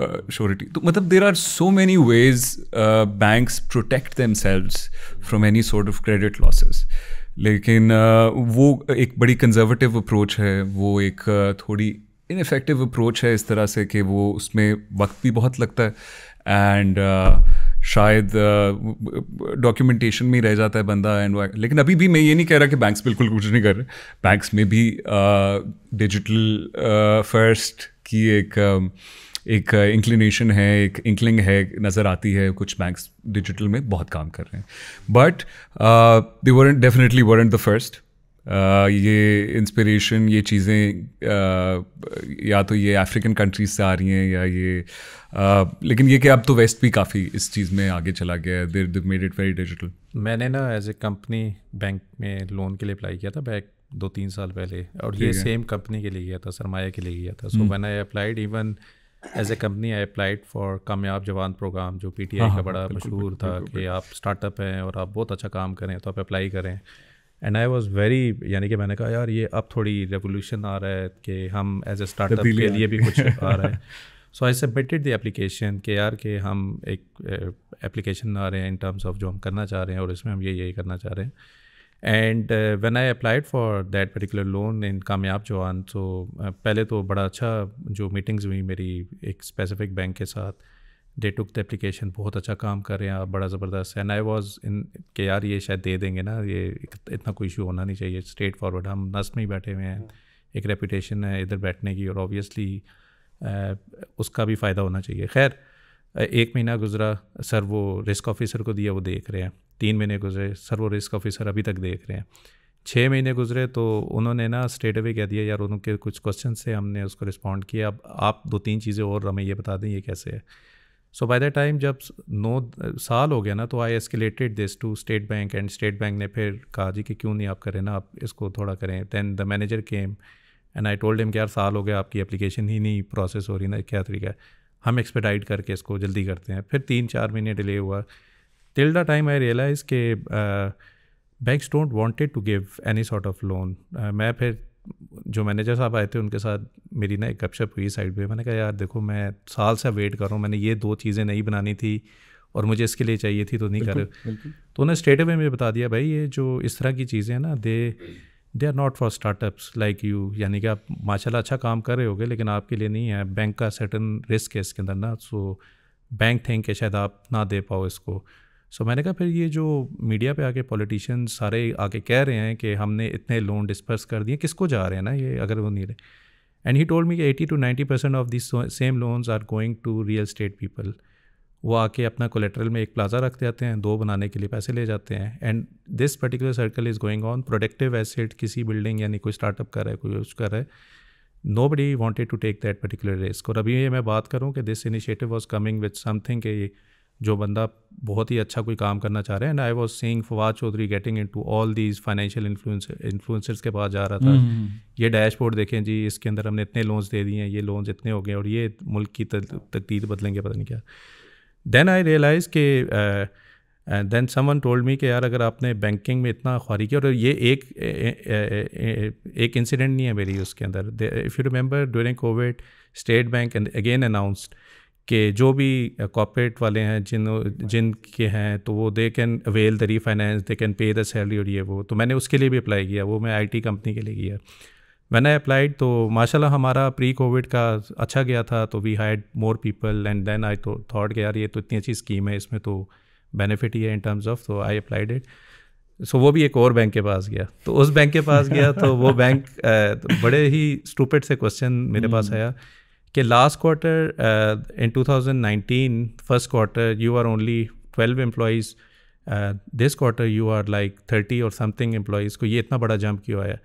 श्योरिटी तो मतलब there are so many ways banks protect them from any sort of credit losses लेकिन uh, वो एक बड़ी कंजर्वेटिव अप्रोच है वो एक uh, थोड़ी इनफेक्टिव अप्रोच है इस तरह से कि वो उसमें वक्त भी बहुत लगता है एंड uh, शायद डॉक्यूमेंटेशन uh, में ही रह जाता है बंदा एंड लेकिन अभी भी मैं ये नहीं कह रहा कि बैंक्स बिल्कुल कुछ नहीं कर रहे बैंक्स में भी डिजिटल uh, फर्स्ट uh, की एक uh, एक इंक्लिनेशन uh, है एक इंकलिंग है नज़र आती है कुछ बैंक्स डिजिटल में बहुत काम कर रहे हैं but they weren't definitely weren't the first ये इंस्पिरेशन ये चीज़ें uh, या तो ये अफ्रीकन कंट्रीज से आ रही हैं या ये uh, लेकिन ये कि अब तो वेस्ट भी काफ़ी इस चीज़ में आगे चला गया है there made it very digital मैंने ना एज ए कंपनी बैंक में लोन के लिए अप्लाई किया था बैंक दो तीन साल पहले और ये सेम कंपनी के लिए गया था सरमाया के लिए गया था so when I applied even as a company I applied for Kamyab Jawan programme जो पी टी आई का हाँ, बड़ा मशहूर था कि आप स्टार्टअप हैं और आप बहुत अच्छा काम करें तो आप अप्लाई करें एंड आई वॉज़ वेरी यानी कि मैंने कहा यार ये अब थोड़ी रेवोल्यूशन आ रहा है कि हम एज ए स्टार्टअप के लिए भी कुछ आ रहा है so I submitted the application के यार के हम एक एप्लीकेशन आ रहे हैं इन टर्म्स ऑफ जो हम करना चाह रहे हैं और इसमें हम ये ये करना चाह रहे हैं and when I applied for that particular loan in Kamyab Jawan तो पहले तो बड़ा अच्छा जो मीटिंग्स हुई मेरी एक स्पेसिफिक बैंक के साथ दे टुक द एप्लीकेशन बहुत अच्छा काम कर रहे हैं आप बड़ा ज़बरदस्त एंड आई वॉज इन के यार ये शायद दे देंगे ना ये इतना कोई इशू होना नहीं चाहिए स्ट्रेट फॉरवर्ड हम नस्ट में ही बैठे हुए हैं hmm. एक रेपूटेशन है इधर बैठने की और ऑब्वियसली uh, उसका भी फ़ायदा होना चाहिए खैर एक महीना गुजरा सर वो रिस्क ऑफिसर को दिया वो देख रहे हैं तीन महीने गुजरे सर वो रिस्क ऑफिसर अभी तक देख रहे हैं छः महीने गुजरे तो उन्होंने ना स्टेट अवे कह दिया यार उनके कुछ क्वेश्चन से हमने उसको रिस्पॉन्ड किया अब आप दो तीन चीज़ें और हमें ये बता दें ये कैसे है सो बाय द टाइम जब नौ साल हो गया ना तो I escalated this to State Bank and state Bank ने फिर कहा जी कि क्यों नहीं आप करें ना आप इसको थोड़ा करें then the manager came and I told him कि यार साल हो गया आपकी एप्लीकेशन ही नहीं प्रोसेस हो रही ना क्या तरीका है हम एक्सपेडाइट करके इसको जल्दी करते हैं फिर तीन चार महीने डिले हुआ till the time I realized के bank don't wanted to give any sort of loan मैं फिर जो मैनेजर साहब आए थे उनके साथ मेरी ना एक गपशप हुई साइड पे मैंने कहा यार देखो मैं साल से वेट कर रहा हूँ मैंने ये दो चीज़ें नहीं बनानी थी और मुझे इसके लिए चाहिए थी तो नहीं कर तो उन्हें स्ट्रेट अवे मुझे बता दिया भाई ये जो इस तरह की चीज़ें हैं ना they they are not for startups like you यानी कि आप माशाल्लाह अच्छा काम कर रहे होगे लेकिन आपके लिए नहीं है बैंक का सर्टन रिस्क है इसके अंदर ना सो बैंक थिंक के शायद आप ना दे पाओ इसको सो मैंने कहा फिर ये जो मीडिया पे आके पॉलिटिशियन सारे आके कह रहे हैं कि हमने इतने लोन डिस्पर्स कर दिए किसको जा रहे हैं ना ये अगर वो नहीं रहे एंड ही टोल्ड मी कि eighty to ninety percent of this same loans are going to real estate people वो आके अपना कोलेट्रल में एक प्लाजा रख देते हैं दो बनाने के लिए पैसे ले जाते हैं and this particular circle is going on productive asset किसी बिल्डिंग यानी कोई स्टार्टअप कर रहा है कोई कुछ कर रहा है nobody wanted to take that particular risk और अभी ये मैं बात करूँ कि this initiative was coming with something के जो बंदा बहुत ही अच्छा कोई काम करना चाह रहे हैं and I was seeing Fawad Chaudhry getting into all these financial influencers के पास जा रहा था हम्म, हम्म। ये डैशबोर्ड देखें जी इसके अंदर हमने इतने लोन्स दे दिए हैं ये लोन्स इतने हो गए और ये मुल्क की तकदीर बदलेंगे पता नहीं क्या देन आई रियलाइज़ के देन समन टोल्ड मी कि यार अगर आपने बैंकिंग में इतना ख्वारी किया और ये एक एक इंसिडेंट नहीं है मेरी उसके अंदर if you remember during Covid State Bank again announced कि जो भी कॉपरेट uh, वाले हैं जिन जिनके हैं तो वो they can avail the refinance they can pay the salary और ये वो तो मैंने उसके लिए भी अप्लाई किया वो मैं आईटी कंपनी के लिए किया मैंने अप्लाइड तो माशाल्लाह हमारा प्री कोविड का अच्छा गया था तो we hired more people and then I तो थाट गया यार ये तो इतनी अच्छी स्कीम है इसमें तो बेनिफिट ही है इन टर्म्स ऑफ तो आई अप्लाइड इट सो वो भी एक और बैंक के पास गया तो उस बैंक के पास गया तो वो बैंक तो uh, बड़े ही स्टूपेट से क्वेश्चन मेरे पास हम्म। आया कि last quarter in 2019 first quarter you are only 12 employees this quarter you are like 30 और समथिंग एम्प्लॉयज़ को ये इतना बड़ा जंप क्यों आया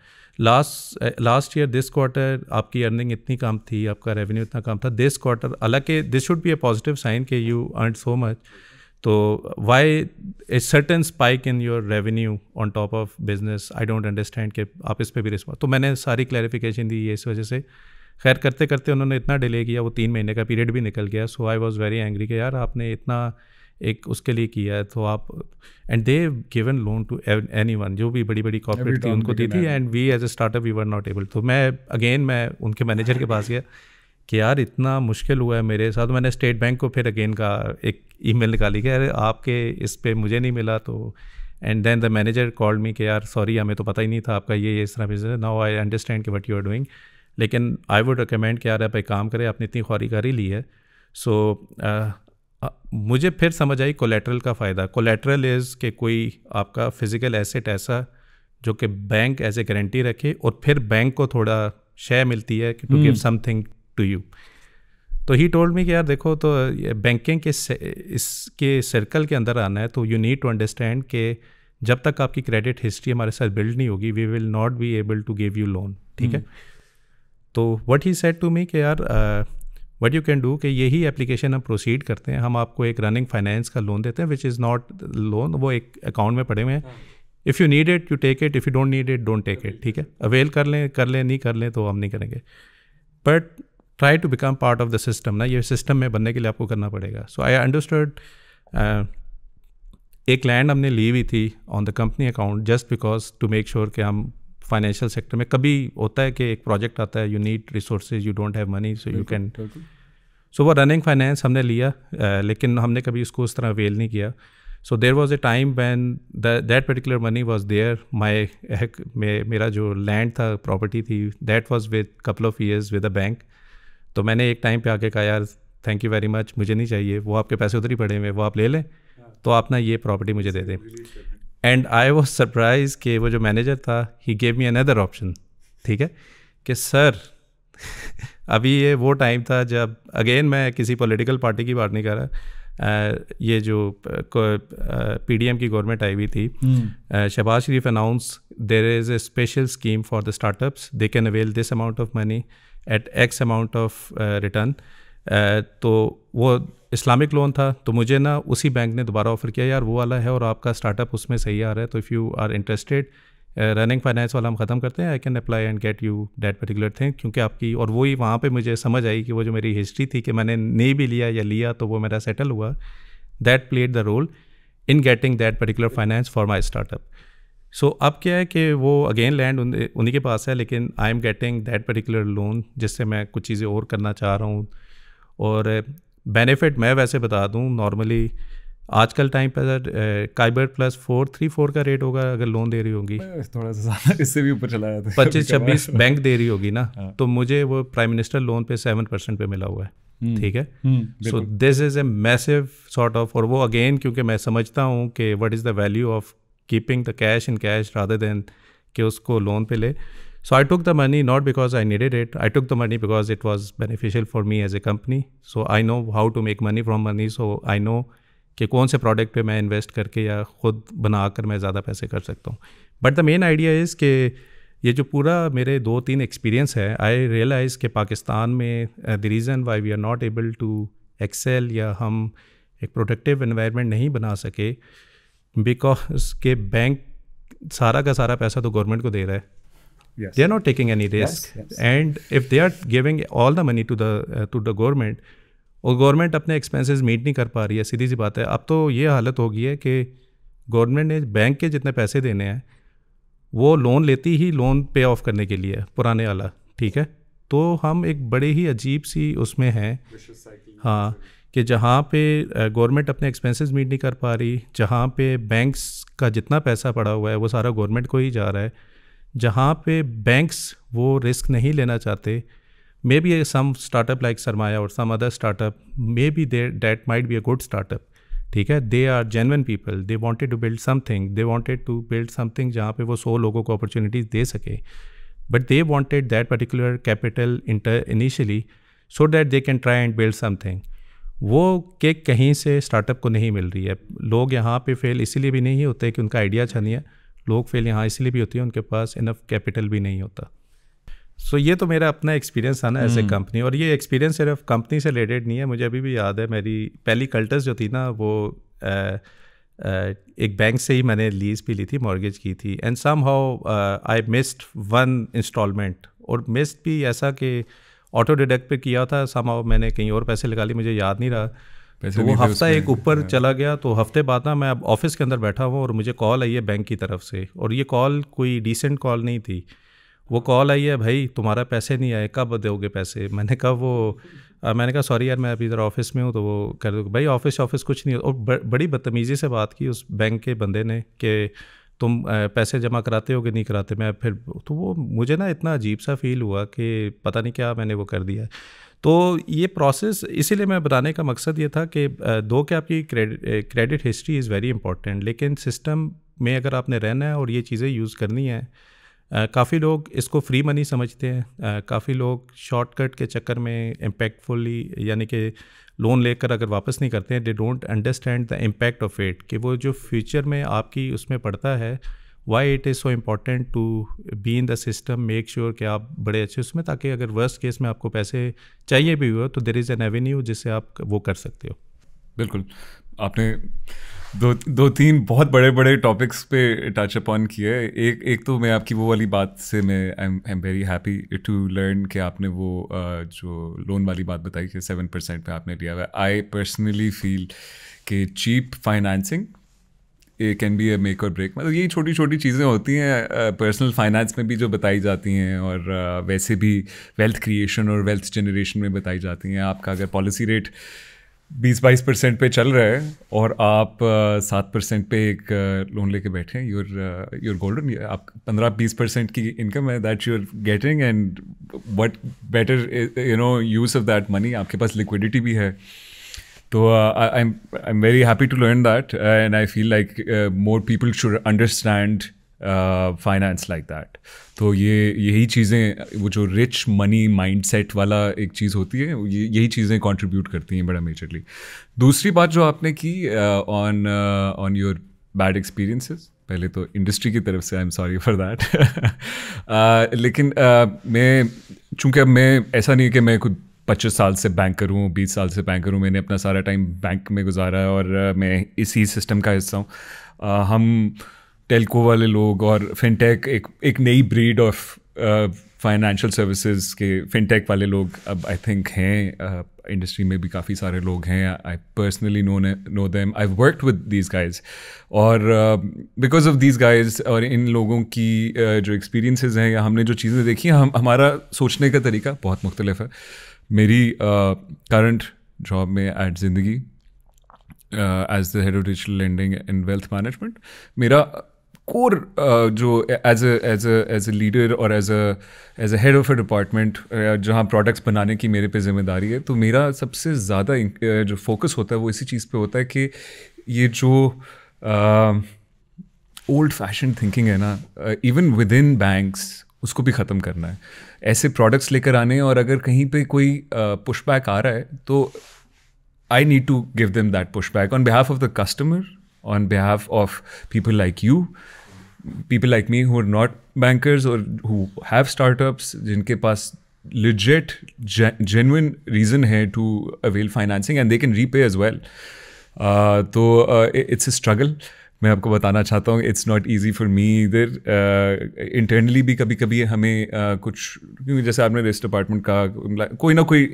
last last year this quarter आपकी अर्निंग इतनी कम थी आपका रेवेन्यू इतना कम था दिस क्वार्टर के this should be a positive sign के यू अर्न सो मच तो why a certain spike in your revenue on top of business I don't understand कि आप इस पर भी रिस्पॉन्स तो मैंने सारी क्लैरिफिकेशन दी है इस वजह से खैर करते करते उन्होंने इतना डिले किया वो तीन महीने का पीरियड भी निकल गया so I was very angry कि यार आपने इतना एक उसके लिए किया है तो आप and they given loan to anyone जो भी बड़ी बड़ी कॉपरेट थी उनको दी थी and we as a startup we were not able तो मैं अगेन मैं उनके मैनेजर के पास गया कि यार इतना मुश्किल हुआ है मेरे साथ मैंने स्टेट बैंक को फिर अगेन का एक ईमेल निकाली कि अरे आपके इस पर मुझे नहीं मिला तो and then the manager called me कि यार सॉरी हमें तो पता ही नहीं था आपका ये इस तरह बिजनेस नाउ आई अंडरस्टैंड कि वट यू आर डूइंग लेकिन आई वुड रिकमेंड कि यार आप एक काम करें आपने इतनी ख्वारी कर ही ली है सो so, मुझे फिर समझ आई कोलेट्रल का फ़ायदा कोलेट्रल इज़ के कोई आपका फ़िज़िकल एसेट ऐसा जो कि बैंक एज ए गारंटी रखे और फिर बैंक को थोड़ा शय मिलती है कि to give something to you तो ही टोल्ड मी कि यार देखो तो बैंकिंग के इसके सर्कल के अंदर आना है तो यू नीड टू अंडरस्टैंड कि जब तक आपकी क्रेडिट हिस्ट्री हमारे साथ बिल्ड नहीं होगी we will not be able to give you loan ठीक है हम्म। तो what he said to me कि यार वट यू कैन डू कि यही एप्लीकेशन हम प्रोसीड करते हैं हम आपको एक रनिंग फाइनेंस का लोन देते हैं विच इज़ नॉट लोन वो एक अकाउंट में पड़े हुए हैं if you need it you take it if you don't need it don't take it ठीक है अवेल कर लें कर लें नहीं कर लें तो हम नहीं करेंगे but try to become part of the system ना ये सिस्टम में बनने के लिए आपको करना पड़ेगा सो आई अंडरस्टूड एक लैंड हमने ली हुई थी on the company account just because to make sure कि हम फाइनेंशियल सेक्टर में कभी होता है कि एक प्रोजेक्ट आता है you need resources you don't have money so you can so वो रनिंग फाइनेंस हमने लिया लेकिन हमने कभी उसको उस तरह अवेल नहीं किया so there was a time when that particular money was there my मेरा जो लैंड था प्रॉपर्टी थी that was with couple of years with a bank तो मैंने एक टाइम पे आके कहा यार थैंक यू वेरी मच मुझे नहीं चाहिए वो आपके पैसे उधर ही पड़े हुए वो आप ले लें हाँ। तो आप ना ये प्रॉपर्टी मुझे दे दें एंड आई वॉज सरप्राइज कि वो जो मैनेजर था he gave me another option ठीक है कि सर अभी ये वो टाइम था जब अगेन मैं किसी पॉलिटिकल पार्टी की बात नहीं कर रहा ये जो पीडीएम की गवर्नमेंट आई हुई थी Shehbaz Sharif announce there is a special scheme for the startups they can avail this amount of money at X amount of return तो वो इस्लामिक लोन था तो मुझे ना उसी बैंक ने दोबारा ऑफ़र किया यार वो वाला है और आपका स्टार्टअप उसमें सही आ रहा है तो if you are interested running finance वाला हम ख़त्म करते हैं I can apply and get you that particular thing क्योंकि आपकी और वही वहाँ पर मुझे समझ आई कि वो जो मेरी हिस्ट्री थी कि मैंने नहीं भी लिया या लिया तो वो मेरा सेटल हुआ that played the role in getting that particular finance for my startup so अब क्या है कि वो अगेन लैंड उन्हीं के पास है लेकिन I am getting that particular loan जिससे मैं कुछ चीज़ें और करना चाह रहा हूँ और बेनिफिट मैं वैसे बता दूँ नॉर्मली आजकल टाइम पर KIBOR plus four three four का रेट होगा अगर लोन दे रही होगी थोड़ा सा इससे भी ऊपर चला जाता है पच्चीस छब्बीस बैंक दे रही होगी ना हाँ। तो मुझे वो प्राइम मिनिस्टर लोन पे सेवन परसेंट पे मिला हुआ है हम्म। ठीक है so this is a massive sort of और वो अगेन क्योंकि मैं समझता हूँ कि what is the value of keeping the cash in cash rather than कि उसको लोन पे ले So I took the money not because I needed it. I took the money because it was beneficial for me as a company. So I know how to make money from money. So I know कि कौन से product पे मैं invest करके या ख़ुद बना कर मैं ज़्यादा पैसे कर सकता हूँ but the main idea is कि ये जो पूरा मेरे दो तीन एक्सपीरियंस है आई रियलाइज़ के पाकिस्तान में the reason why we are not able to excel या हम एक प्रोडक्टिव इन्वायरमेंट नहीं बना सके बिकॉज के बैंक सारा का सारा पैसा तो गवर्नमेंट को दे रहा है Yes. They are not taking any risk, yes, yes. and if they are giving all the money to the uh, to the government, और गवर्नमेंट अपने एक्सपेंसेस मीट नहीं कर पा रही है सीधी सी बात है अब तो ये हालत हो गई है कि गवर्नमेंट ने बैंक के जितने पैसे देने हैं वो लोन लेती ही लोन पे ऑफ करने के लिए पुराने वाला ठीक है तो हम एक बड़े ही अजीब सी उसमें हैं हाँ कि जहाँ पे गवर्नमेंट अपने एक्सपेंसेस मीट नहीं कर पा रही जहाँ पे बैंक्स का जितना पैसा पड़ा हुआ है वो सारा गवर्नमेंट को ही जा रहा है जहाँ पे बैंक्स वो रिस्क नहीं लेना चाहते maybe some startup like Sarmaaya और some other startup maybe there that might be a good startup ठीक है they are genuine people they wanted to build something they wanted to build something जहाँ पे वो सौ लोगों को opportunities दे सके but they wanted that particular capital inter initially so that they can try and build something वो के कहीं से स्टार्टअप को नहीं मिल रही है लोग यहाँ पे फेल इसीलिए भी नहीं होते कि उनका आइडिया अच्छा नहीं है लोग फेल यहाँ इसलिए भी होती है उनके पास इनफ कैपिटल भी नहीं होता सो so, ये तो मेरा अपना एक्सपीरियंस था ना एज ए कंपनी और ये एक्सपीरियंस सिर्फ कंपनी से रिलेटेड नहीं है मुझे अभी भी याद है मेरी पहली कल्टस जो थी ना वो आ, आ, एक बैंक से ही मैंने लीज भी ली थी मॉर्गेज की थी and somehow I missed one instalment और मिस्ड भी ऐसा कि ऑटो डिडक्ट पे किया था सम हाउ मैंने कहीं और पैसे लगा लिए मुझे याद नहीं रहा पैसे तो वो हफ्ता एक ऊपर हाँ। चला गया तो हफ्ते बाद ना मैं अब ऑफिस के अंदर बैठा हूँ और मुझे कॉल आई है बैंक की तरफ से और ये कॉल कोई डिसेंट कॉल नहीं थी वो कॉल आई है भाई तुम्हारा पैसे नहीं आए कब दोगे पैसे मैंने कहा वो आ, मैंने कहा सॉरी यार मैं अभी इधर ऑफिस में हूँ तो वो कह दो भाई ऑफिस ऑफिस कुछ नहीं और बड़ी बदतमीज़ी से बात की उस बैंक के बंदे ने कि तुम पैसे जमा कराते हो कि नहीं कराते मैं फिर तो वो मुझे ना इतना अजीब सा फील हुआ कि पता नहीं क्या मैंने वो कर दिया तो ये प्रोसेस इसीलिए मैं बताने का मकसद ये था कि दो के आपकी credit credit history is very important लेकिन सिस्टम में अगर आपने रहना है और ये चीज़ें यूज़ करनी है काफ़ी लोग इसको फ्री मनी समझते हैं काफ़ी लोग शॉर्टकट के चक्कर में इम्पैक्टफुली यानी कि लोन लेकर अगर वापस नहीं करते हैं they don't understand the impact of it कि वो जो फ्यूचर में आपकी उसमें पड़ता है why it is so important to be in the system make sure कि आप बड़े अच्छे उसमें ताकि अगर वर्स्ट केस में आपको पैसे चाहिए भी हुआ तो देर इज़ एन एवेन्यू जिससे आप वो कर सकते हो बिल्कुल आपने दो दो तीन बहुत बड़े बड़े टॉपिक्स पे टच अपॉन किए एक एक तो मैं आपकी वो वाली बात से मैं I am I am very happy to learn कि आपने वो जो लोन वाली बात बताई कि सेवन परसेंट पे आपने लिया हुआ आई पर्सनली फील कि चीप फाइनेंसिंग ये can be a make or break मतलब ये छोटी छोटी चीज़ें होती हैं पर्सनल फाइनेंस में भी जो बताई जाती हैं और वैसे भी वेल्थ क्रिएशन और वेल्थ जनरेशन में बताई जाती हैं आपका अगर पॉलिसी रेट बीस बाईस परसेंट पे चल रहा है और आप सात uh, परसेंट पे एक लोन uh, लेके बैठे हैं योर योर गोल्डन आप पंद्रह बीस परसेंट की इनकम है that you are getting and what better you know use of that money आपके पास लिक्विडिटी भी है uh, तो I am I am very happy to learn that and I feel like more people should understand finance like that तो ये यही चीज़ें वो जो रिच मनी माइंड सेट वाला एक चीज़ होती है ये यही चीज़ें कॉन्ट्रीब्यूट करती हैं बड़ा मेजरली दूसरी बात जो आपने की on on your bad experiences पहले तो इंडस्ट्री की तरफ से I am sorry for that लेकिन uh, मैं चूँकि अब मैं ऐसा नहीं है कि मैं खुद पच्चीस साल से बैंकर हूँ बीस साल से बैंकर हूँ मैंने अपना सारा टाइम बैंक में गुजारा है और मैं इसी सिस्टम का हिस्सा हूँ हम टेलको वाले लोग और फिनटेक एक एक नई ब्रीड ऑफ फाइनेंशियल सर्विसेज के फिनटेक वाले लोग अब आई थिंक हैं इंडस्ट्री में भी काफ़ी सारे लोग हैं I personally know know them I work with these guys और बिकॉज ऑफ दीज गाइज और इन लोगों की uh, जो एक्सपीरियंसेस हैं या हमने जो चीज़ें देखी हैं हम हमारा सोचने का तरीका बहुत मुख्तलिफ है मेरी करंट जॉब में at Zindigi as the head of digital lending and wealth management मेरा कोर जो as as as a leader और as as head of a department जहाँ प्रोडक्ट्स बनाने की मेरे पे जिम्मेदारी है तो मेरा सबसे ज़्यादा जो फोकस होता है वो इसी चीज़ पे होता है कि ये जो ओल्ड फैशन थिंकिंग है ना इवन विद इन बैंक्स उसको भी ख़त्म करना है ऐसे प्रोडक्ट्स लेकर आने और अगर कहीं पे कोई पुशबैक आ रहा है तो I need to give them that pushback on behalf of the customer on behalf of people like you people like me who are not bankers और हु हैव स्टार्टअप्स जिनके पास legit genuine रीजन है to avail financing and they can repay as well तो it's a struggle a मैं आपको बताना चाहता हूँ it's not easy for me इधर इंटरनली भी कभी कभी हमें uh, कुछ क्योंकि जैसे आपने रेस्ट डिपार्टमेंट का कोई ना कोई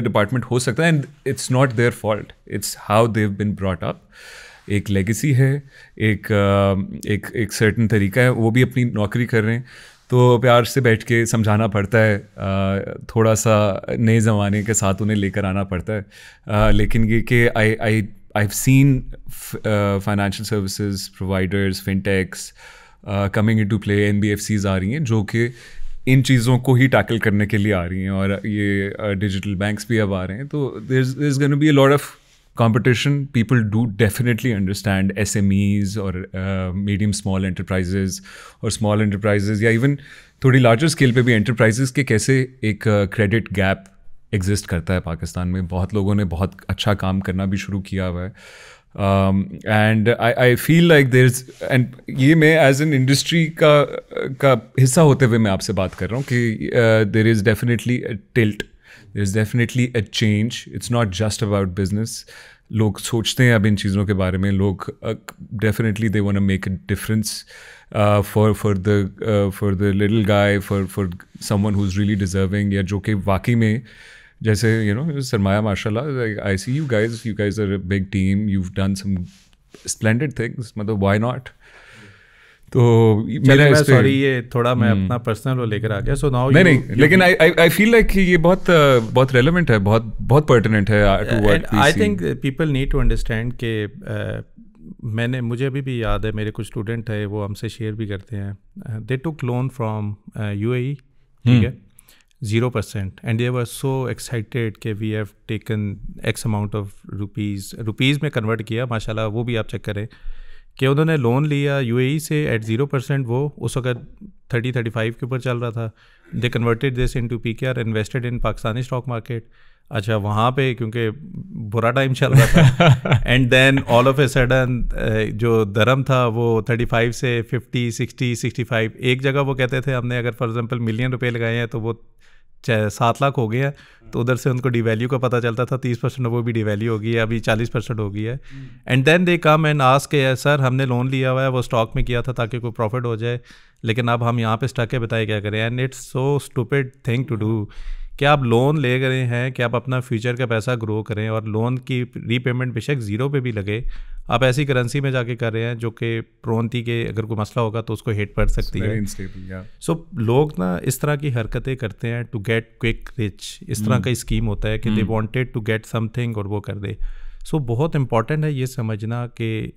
डिपार्टमेंट uh, हो सकता है and it's not their fault it's how they've been brought up एक लेगेसी है एक uh, एक एक सर्टन तरीका है वो भी अपनी नौकरी कर रहे हैं तो प्यार से बैठ के समझाना पड़ता है uh, थोड़ा सा नए ज़माने के साथ उन्हें लेकर आना पड़ता है uh, लेकिन ये कि I I I've seen f- uh, financial services providers, fintechs coming into play N B F Cs आ रही हैं जो कि इन चीज़ों को ही टैकल करने के लिए आ रही हैं और ये डिजिटल uh, बैंक्स भी अब आ रहे हैं तो is gonna be a lot of competition people do definitely understand S M Es और मीडियम स्मॉल एंटरप्राइजेज और स्मॉल एंटरप्राइजेज या इवन थोड़ी लार्जर स्केल पर भी एंटरप्राइजेज के कैसे एक क्रेडिट uh, गैप एग्जिस्ट करता है पाकिस्तान में बहुत लोगों ने बहुत अच्छा काम करना भी शुरू किया हुआ है and I I feel like there is and ये मैं एज एन इंडस्ट्री का का हिस्सा होते हुए मैं आपसे बात कर रहा हूँ कि there is definitely a tilt there is definitely a change it's not just about business लोग सोचते हैं अब इन चीज़ों के बारे में लोग definitely they want make a difference for for the for the little guy for for someone who is really deserving या जो कि वाकई में uh, जैसे यू नो सरमाया माशाल्लाह I see you guys you guys are big team you done some splendid things मतलब why not तो मेरा सॉरी ये थोड़ा मैं हम्म। अपना पर्सनल वो लेकर आ गया सो नाउ नहीं नहीं लेकिन आई आई फील लाइक ये बहुत बहुत रेलेवेंट है बहुत बहुत पर्टिनेंट है I think people need to understand के मैंने मुझे अभी भी याद है मेरे कुछ स्टूडेंट है वो हमसे शेयर भी करते हैं they took loan from you ठीक हम्म। है zero percent and they were so excited के we taken X amount of of rupees में कन्वर्ट किया माशाल्लाह वो भी आप चेक करें कि उन्होंने लोन लिया यूएई e से एट ज़ीरो परसेंट वो उस वक्त थर्टी थर्टी फाइव के ऊपर चल रहा था they converted this into P K R invested in Pakistani stock market अच्छा वहाँ पे क्योंकि बुरा टाइम चल रहा था and then all of a sudden जो धर्म था वो थर्टी फाइव से फिफ्टी सिक्सटी सिक्सटी फाइव एक जगह वो कहते थे हमने अगर फॉर एग्जांपल मिलियन रुपए लगाए हैं तो वो सात लाख हो गए हैं तो उधर से उनको डिवैल्यू का पता चलता था तीस परसेंट वो भी डिवैल्यू हो गई है अभी चालीस परसेंट हो गई है and then they come and ask के सर हमने लोन लिया हुआ है वो स्टॉक में किया था ताकि कोई प्रॉफिट हो जाए लेकिन अब हम यहाँ पे स्टक है बताए क्या करें and it's so stupid thing to do कि आप लोन ले रहे हैं कि आप अपना फ्यूचर का पैसा ग्रो करें और लोन की रीपेमेंट बेशक ज़ीरो पे भी लगे आप ऐसी करेंसी में जाके कर रहे हैं जो कि प्रोन्ती के अगर कोई मसला होगा तो उसको हेट पड़ सकती है सो yeah. so, लोग ना इस तरह की हरकतें करते हैं टू गेट क्विक रिच इस तरह mm. का स्कीम होता है कि they wanted to get something और वो कर दे सो so, बहुत इंपॉर्टेंट है ये समझना कि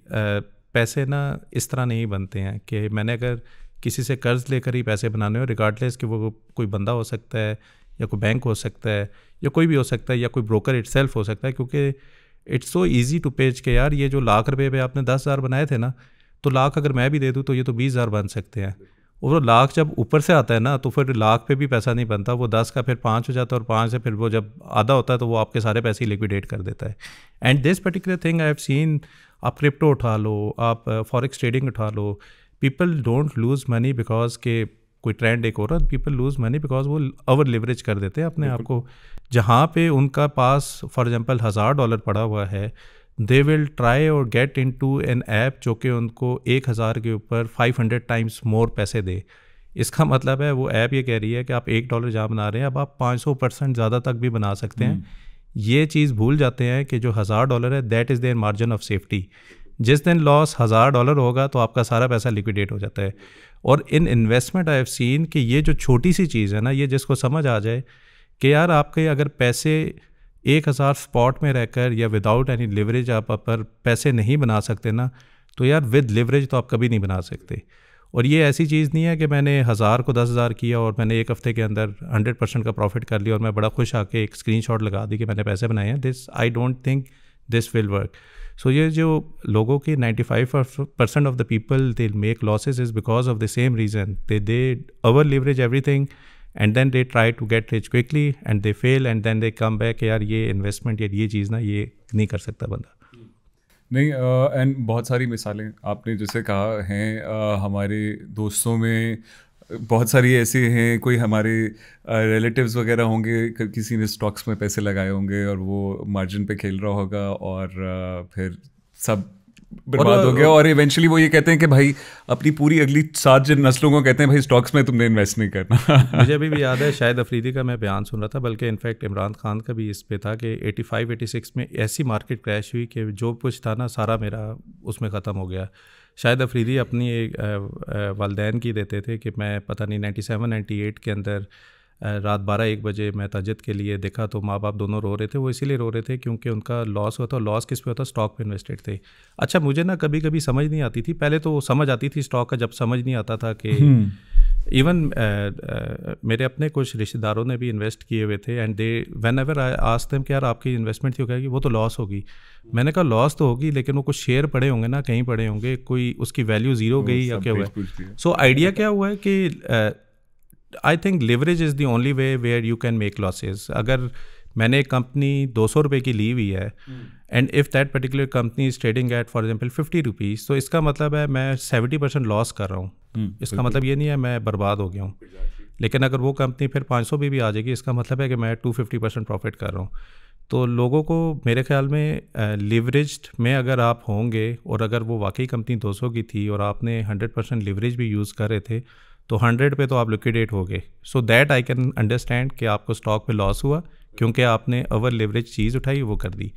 पैसे ना इस तरह नहीं बनते हैं कि मैंने अगर किसी से कर्ज लेकर ही पैसे बनाने हो रिगार्डलेस कि वो कोई बंदा हो सकता है या कोई बैंक हो सकता है या कोई भी हो सकता है या कोई ब्रोकर इट हो सकता है क्योंकि it's so easy to page के यार ये जो लाख रुपये पे आपने दस हज़ार बनाए थे ना तो लाख अगर मैं भी दे दूँ तो ये तो बीस हज़ार बन सकते हैं और वो लाख जब ऊपर से आता है ना तो फिर लाख पे भी पैसा नहीं बनता वो दस का फिर पाँच हो जाता है और पाँच से फिर वो जब आधा होता है तो वो आपके सारे पैसे ही लिक्विडेट कर देता है and this particular thing I have seen आप क्रिप्टो उठा लो आप फॉरेक्स uh, ट्रेडिंग उठा लो people don't lose money because के कोई ट्रेंड एक हो रहा है पीपल लूज़ मनी बिकॉज वो ओवर लेवरेज कर देते हैं अपने आप को जहाँ पे उनका पास फॉर एग्जांपल हज़ार डॉलर पड़ा हुआ है दे विल ट्राई और get into an app जो कि उनको एक हज़ार के ऊपर फाइव हंड्रेड टाइम्स मोर पैसे दे इसका मतलब है वो ऐप ये कह रही है कि आप एक डॉलर जहाँ बना रहे हैं अब आप पाँच सौ परसेंट ज़्यादा तक भी बना सकते हैं हम्म। ये चीज़ भूल जाते हैं कि जो हज़ार डॉलर है that is their margin of safety जिस दिन लॉस हज़ार डॉलर होगा तो आपका सारा पैसा लिक्विडेट हो जाता है और in investment I have seen कि ये जो छोटी सी चीज़ है ना ये जिसको समझ आ जाए कि यार आपके अगर पैसे एक हज़ार स्पॉट में रहकर या विदाउट एनी लिवरेज आप पर पैसे नहीं बना सकते ना तो यार विद लिवरेज तो आप कभी नहीं बना सकते और ये ऐसी चीज़ नहीं है कि मैंने हज़ार को दस हज़ार किया और मैंने एक हफ़्ते के अंदर हंड्रेड परसेंट का प्रॉफिट कर लिया और मैं बड़ा खुश आके एक स्क्रीन शॉट लगा दी कि मैंने पैसे बनाए हैं this I don't think this will work so ये जो लोगों के 95 percent of the people they make losses is because of the same reason they they over leverage everything and then they try to get rich quickly and they fail and then they come back यार ये investment या ये चीज़ ना ये नहीं कर सकता बंदा नहीं एंड बहुत सारी मिसालें आपने जैसे कहा हैं हमारे दोस्तों में बहुत सारी ऐसे हैं कोई हमारे रिलेटिव्स वगैरह होंगे किसी ने स्टॉक्स में पैसे लगाए होंगे और वो मार्जिन पे खेल रहा होगा और फिर सब बर्बाद हो गया और इवेंचुअली वो ये कहते हैं कि भाई अपनी पूरी अगली सात जिन नस्लों को कहते हैं भाई स्टॉक्स में तुमने इन्वेस्ट नहीं करना मुझे अभी भी याद है शायद अफरीदी का मैं बयान सुन रहा था बल्कि इनफैक्ट इमरान खान का भी इस पे था कि 85 86 में ऐसी मार्केट क्रैश हुई कि जो कुछ था ना सारा मेरा उसमें ख़त्म हो गया शायद अफरीदी अपनी एक वालदेन की देते थे कि मैं पता नहीं नाइन्टी सेवन नाइन्टी एट के अंदर रात बारह एक बजे मैं तजद के लिए देखा तो माँ बाप दोनों रो रहे थे वो इसीलिए रो रहे थे क्योंकि उनका लॉस हुआ था लॉस किस पे होता स्टॉक पे इन्वेस्टेड थे अच्छा मुझे ना कभी कभी समझ नहीं आती थी पहले तो समझ आती थी स्टॉक का जब समझ नहीं आता था कि इवन uh, uh, मेरे अपने कुछ रिश्तेदारों ने भी इन्वेस्ट किए हुए थे and they whenever I आज तक कि यार आपकी इन्वेस्टमेंट थी कि वो तो लॉस होगी मैंने कहा लॉस तो होगी लेकिन वो कुछ शेयर पड़े होंगे ना कहीं पड़े होंगे कोई उसकी वैल्यू जीरो गई या क्या हुआ सो so, आइडिया क्या हुआ है कि uh, I think leverage is the only way where you can make losses अगर मैंने एक कंपनी दो सौ रुपये की ली हुई है and if that particular company is trading at for example fifty rupees तो इसका मतलब है मैं सेवेंटी परसेंट लॉस कर रहा हूँ hmm, इसका मतलब ये नहीं है मैं बर्बाद हो गया हूँ लेकिन अगर वो कंपनी फिर पाँच सौ भी, भी आ जाएगी इसका मतलब है कि मैं टू फिफ्टी परसेंट प्रॉफिट कर रहा हूँ तो लोगों को मेरे ख्याल में लिवरेज में अगर आप होंगे और अगर वो वाकई कंपनी दो सौ की थी और आपने हंड्रेड परसेंट लिवरेज भी यूज़ कर रहे थे तो हंड्रेड पे तो आप लिक्विडेट हो गए so that I can understand कि आपको स्टॉक पे लॉस हुआ क्योंकि आपने ओवर लेवरेज चीज़ उठाई वो कर दी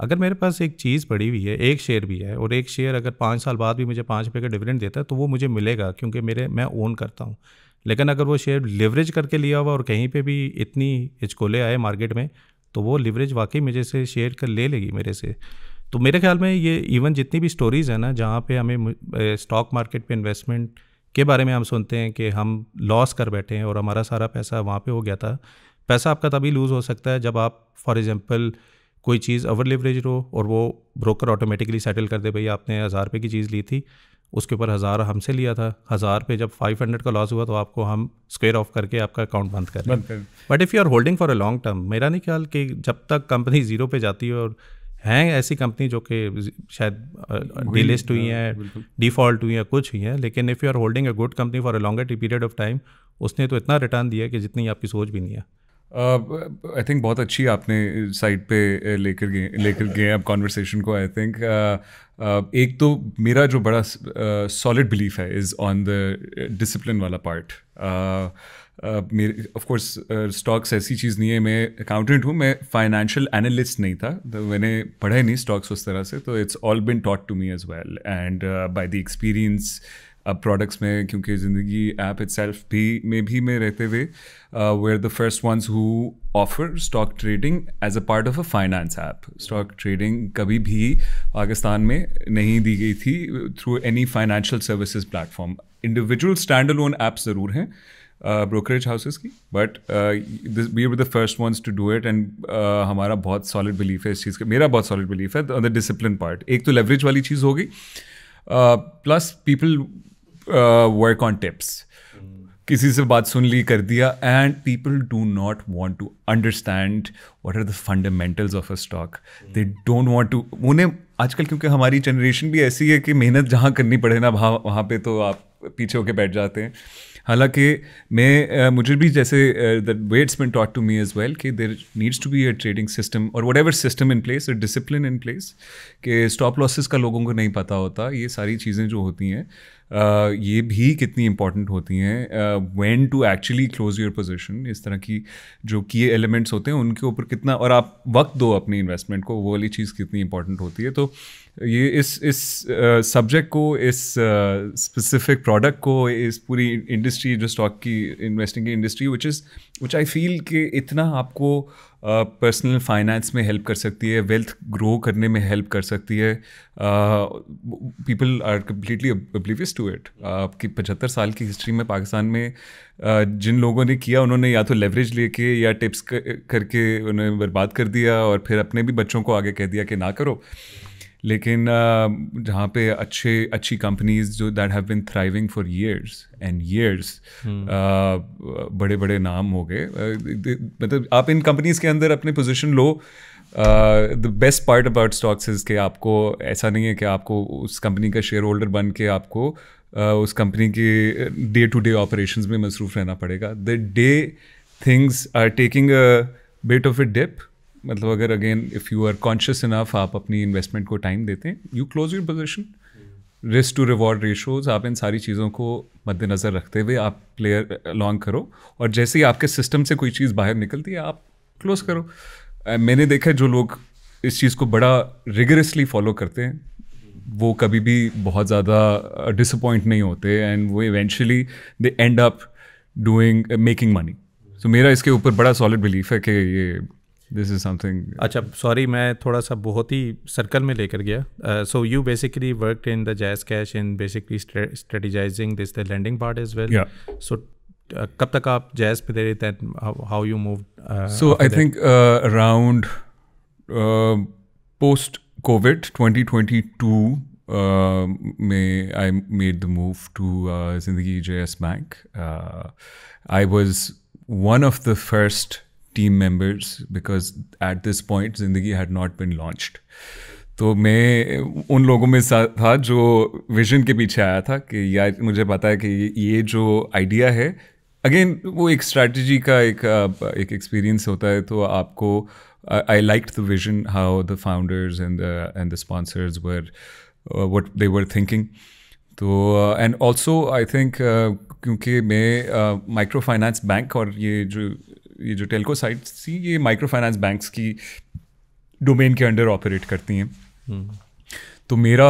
अगर मेरे पास एक चीज़ पड़ी हुई है एक शेयर भी है और एक शेयर अगर पाँच साल बाद भी मुझे पाँच रुपये का डिविडेंड देता है तो वो मुझे मिलेगा क्योंकि मेरे मैं ओन करता हूँ लेकिन अगर वो शेयर लेवरेज करके लिया हुआ और कहीं पे भी इतनी हिचकोले आए मार्केट में तो वो लेवरेज वाकई मुझे से शेयर कर ले लेगी मेरे से तो मेरे ख्याल में ये इवन जितनी भी स्टोरीज़ हैं ना जहाँ पे हमें स्टॉक मार्केट पे इन्वेस्टमेंट के बारे में हम सुनते हैं कि हम लॉस कर बैठे हैं और हमारा सारा पैसा वहाँ पे हो गया था पैसा आपका तभी लूज़ हो सकता है जब आप फॉर एग्ज़ाम्पल कोई चीज़ ओवर लेवरेज हो और वो ब्रोकर ऑटोमेटिकली सेटल कर दे भाई आपने हज़ार रुपये की चीज़ ली थी उसके ऊपर हज़ार हमसे लिया था हज़ार पे जब फाइव हंड्रेड का लॉस हुआ तो आपको हम स्क्वेयर ऑफ करके आपका अकाउंट बंद कर but if you are holding for a long term मेरा नहीं ख्याल कि जब तक कंपनी ज़ीरो पे जाती है और हैं ऐसी कंपनी जो कि शायद डीलिस्ट हुई हाँ, हैं डिफॉल्ट हुई हैं कुछ हुई हैं लेकिन if you are holding a good company for a longer period of time उसने तो इतना रिटर्न दिया कि जितनी आपकी सोच भी नहीं है आई थिंक बहुत अच्छी आपने साइड पे लेकर गए लेकर गए अब कॉन्वर्सेशन को आई थिंक एक तो मेरा जो बड़ा सॉलिड बिलीफ है इज़ ऑन द डिसिप्लिन वाला पार्ट Uh, मेरे ऑफकोर्स स्टॉक्स uh, ऐसी चीज़ नहीं है मैं अकाउंटेंट हूँ मैं फाइनेंशियल एनालिस्ट नहीं था तो मैंने पढ़ा ही नहीं स्टॉक्स उस तरह से तो it's all been taught to me as well and by the experience अब प्रोडक्ट्स में क्योंकि ज़िंदगी ऐप इट सेल्फ भी में भी मैं रहते हुए we are the first ones who offer stock trading as a part of a finance app stock trading कभी भी पाकिस्तान में नहीं दी गई थी through any financial services platform individual standalone app ज़रूर हैं ब्रोकरेज हाउसेज़ हाउसेस की but we are the first ones to do it and हमारा बहुत सॉलिड बिलीफ है इस चीज़ का मेरा बहुत सॉलिड बिलीफ है द डिसिप्लिन पार्ट एक तो लेवरेज वाली चीज़ होगी plus people work on tips किसी से बात सुन ली कर दिया and people do not want to understand what are the fundamentals of a stock they don't want to उन्हें आजकल क्योंकि हमारी जनरेशन भी ऐसी है कि मेहनत जहाँ करनी पड़े ना वहाँ वहाँ पर तो आप पीछे होके बैठ जाते हैं हालांकि मैं मुझे भी जैसे that what's been taught to me as well कि there needs to be a trading system और whatever system in place discipline in place कि स्टॉप लॉसेस का लोगों को नहीं पता होता ये सारी चीज़ें जो होती हैं Uh, ये भी कितनी इंपॉर्टेंट होती हैं when to actually close your position इस तरह की जो किए एलिमेंट्स होते हैं उनके ऊपर कितना और आप वक्त दो अपनी इन्वेस्टमेंट को वो वाली चीज़ कितनी इंपॉर्टेंट होती है तो ये इस इस सब्जेक्ट को इस स्पेसिफिक प्रोडक्ट को इस पूरी इंडस्ट्री जो स्टॉक की इन्वेस्टिंग की industry which is which I feel कि इतना आपको पर्सनल फाइनेंस में हेल्प कर सकती है वेल्थ ग्रो करने में हेल्प कर सकती है people are completely oblivious to it आपकी पचहत्तर साल की हिस्ट्री में पाकिस्तान में uh, जिन लोगों ने किया उन्होंने या तो लेवरेज लेके या टिप्स कर, करके उन्हें बर्बाद कर दिया और फिर अपने भी बच्चों को आगे कह दिया कि ना करो लेकिन जहाँ पे अच्छे अच्छी कंपनीज जो that have been thriving for years and years बड़े बड़े नाम हो गए मतलब आप इन कंपनीज के अंदर अपने पोजिशन लो the best part about stocks is के आपको ऐसा नहीं है कि आपको उस कंपनी का शेयर होल्डर बन के आपको uh, उस कंपनी के डे टू डे ऑपरेशन में मसरूफ़ रहना पड़ेगा the day things are taking a bit of a dip मतलब अगर again if you are conscious enough आप अपनी इन्वेस्टमेंट को टाइम देते हैं you close your position risk to reward ratios आप इन सारी चीज़ों को मद्देनज़र रखते हुए आप प्लेयर लॉन्ग करो और जैसे ही आपके सिस्टम से कोई चीज़ बाहर निकलती है आप क्लोज करो मैंने देखा जो लोग इस चीज़ को बड़ा रिगरसली फॉलो करते हैं वो कभी भी बहुत ज़्यादा डिसअपॉइंट नहीं होते एंड वो eventually they end up doing making money so मेरा इसके ऊपर बड़ा सॉलिड बिलीफ है कि ये दिस इज समथिंग अच्छा सॉरी मैं थोड़ा सा बहुत ही सर्कल में लेकर गया so you basically work in the jazz JazzCash in basically strategizing this the landing part is well so कब तक आप जैज पे दे रहे थे how you move so I think around post Covid 2022 uh, I made the move to Zindagi J S Bank I was one of the first team members because at this point Zindagi had not been launch तो मैं उन लोगों में था जो vision के पीछे आया था कि यार मुझे पता है कि ये जो आइडिया है अगेन वो एक स्ट्रैटेजी का एक एक एक्सपीरियंस होता है तो आपको I like the vision how the founders and and the sponsors were what they were thinking तो एंड ऑल्सो आई थिंक क्योंकि मैं माइक्रो फाइनेंस बैंक और ये जो ये जो टेलको साइट्स थी ये माइक्रो फाइनेंस बैंक्स की डोमेन के अंडर ऑपरेट करती हैं hmm. तो मेरा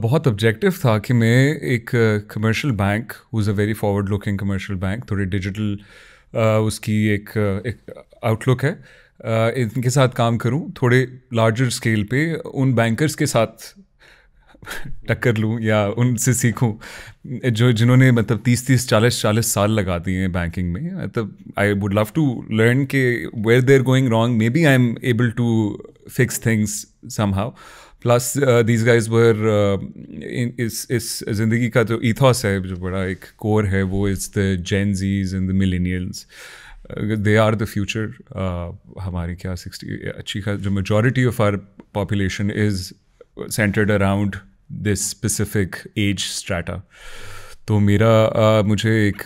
बहुत ऑब्जेक्टिव था कि मैं एक commercial bank was a very forward looking commercial bank थोड़ी डिजिटल उसकी एक एक आउटलुक है इनके साथ काम करूं थोड़े लार्जर स्केल पे उन बैंकर्स के साथ टक्कर लूँ या उनसे सीखूँ जो जिन्होंने मतलब तीस तीस चालीस चालीस साल लगा दिए हैं बैंकिंग में मतलब I would love to learn के where are going wrong maybe I am able to fix things somehow plus these guys were इस इस जिंदगी का जो इथॉस है जो बड़ा एक कोर है वो is the Gen Zs in the millennials they are the future हमारी क्या सिक्सटी अच्छी खास जो majority of our population is centred around this specific age strata तो मेरा आ, मुझे एक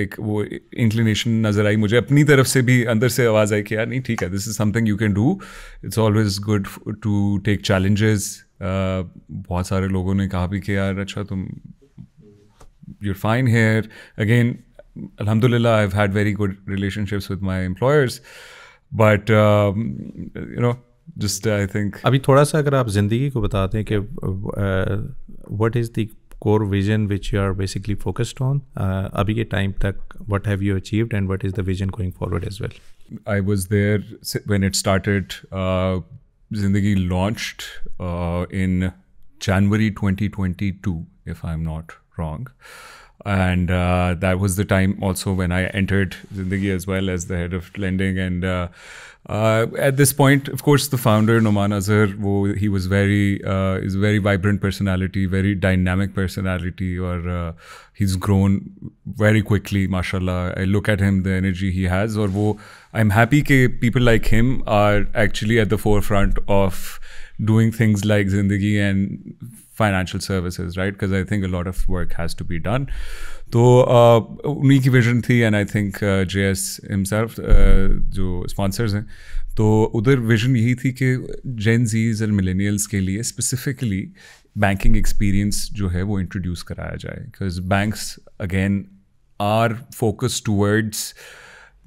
एक वो इंक्लिनेशन नज़र आई मुझे अपनी तरफ से भी अंदर से आवाज़ आई कि यार नहीं ठीक है this is something you can do it's always good to take challenges बहुत सारे लोगों ने कहा भी कि यार अच्छा तुम यूर फाइन हेयर अगेन अलहमदिल्ला I had very good relationships with my employers but you know just I think अभी थोड़ा सा अगर आप ज़िंदगी को बताते हैं कि what is the core vision which you are basically focused on अभी के टाइम तक what have you achieved and what is the vision going forward as well I was there when it started Zindagi launched in January 2022 if I am not wrong and uh, that was the time also when I entered Zindagi as well as the head of lending. And uh, uh, at this point, of course, the founder Noman Azhar, wo, he was very uh, is a very vibrant personality, very dynamic personality, or uh, he's grown very quickly. Mashallah, I look at him, the energy he has, or I'm happy that people like him are actually at the forefront of doing things like Zindagi and financial services right because I think a lot of work has to be done तो उन्हीं की vision थी and I think J S himself जो sponsors हैं तो उधर vision यही थी कि जेन जीज एंड मिलेनियल्स के लिए स्पेसिफिकली बैंकिंग एक्सपीरियंस जो है वो इंट्रोड्यूस कराया जाए because banks again are focus towards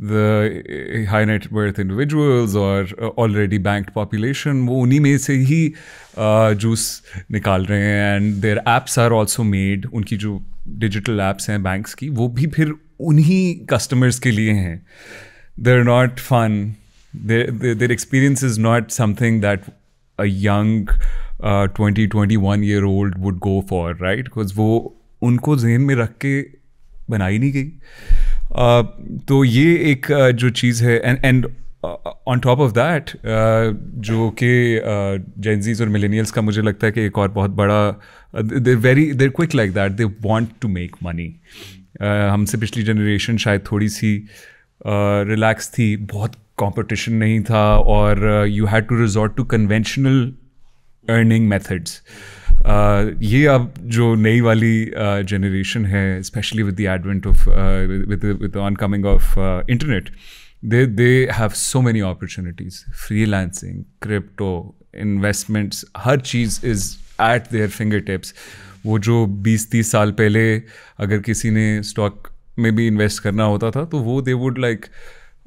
the eh, high net worth individuals or eh, already banked population वो उन्हीं में से ही जूस uh, निकाल रहे हैं and their apps are also made उनकी जो डिजिटल एप्स हैं बैंक्स की वो भी फिर उन्हीं कस्टमर्स के लिए हैं they're not fun their experience is not something that a young twenty twenty one year old would go for right because वो उनको जहन में रख के बनाई नहीं गई Uh, तो ये एक uh, जो चीज़ है and and on top of that जो कि जेंजीज uh, और मिलेनियल्स का मुझे लगता है कि एक और बहुत बड़ा they're very they're quick like that they want to make money हमसे पिछली जनरेशन शायद थोड़ी सी रिलैक्स uh, थी बहुत कंपटीशन नहीं था और you had to resort to conventional earning methods Uh, ये अब जो नई वाली जनरेशन uh, है especially with the advent of with with on coming of internet they they have so many opportunities freelancing crypto investments हर चीज़ is at their finger tips वो जो 20-30 साल पहले अगर किसी ने स्टॉक में भी इन्वेस्ट करना होता था तो वो दे वुड लाइक like,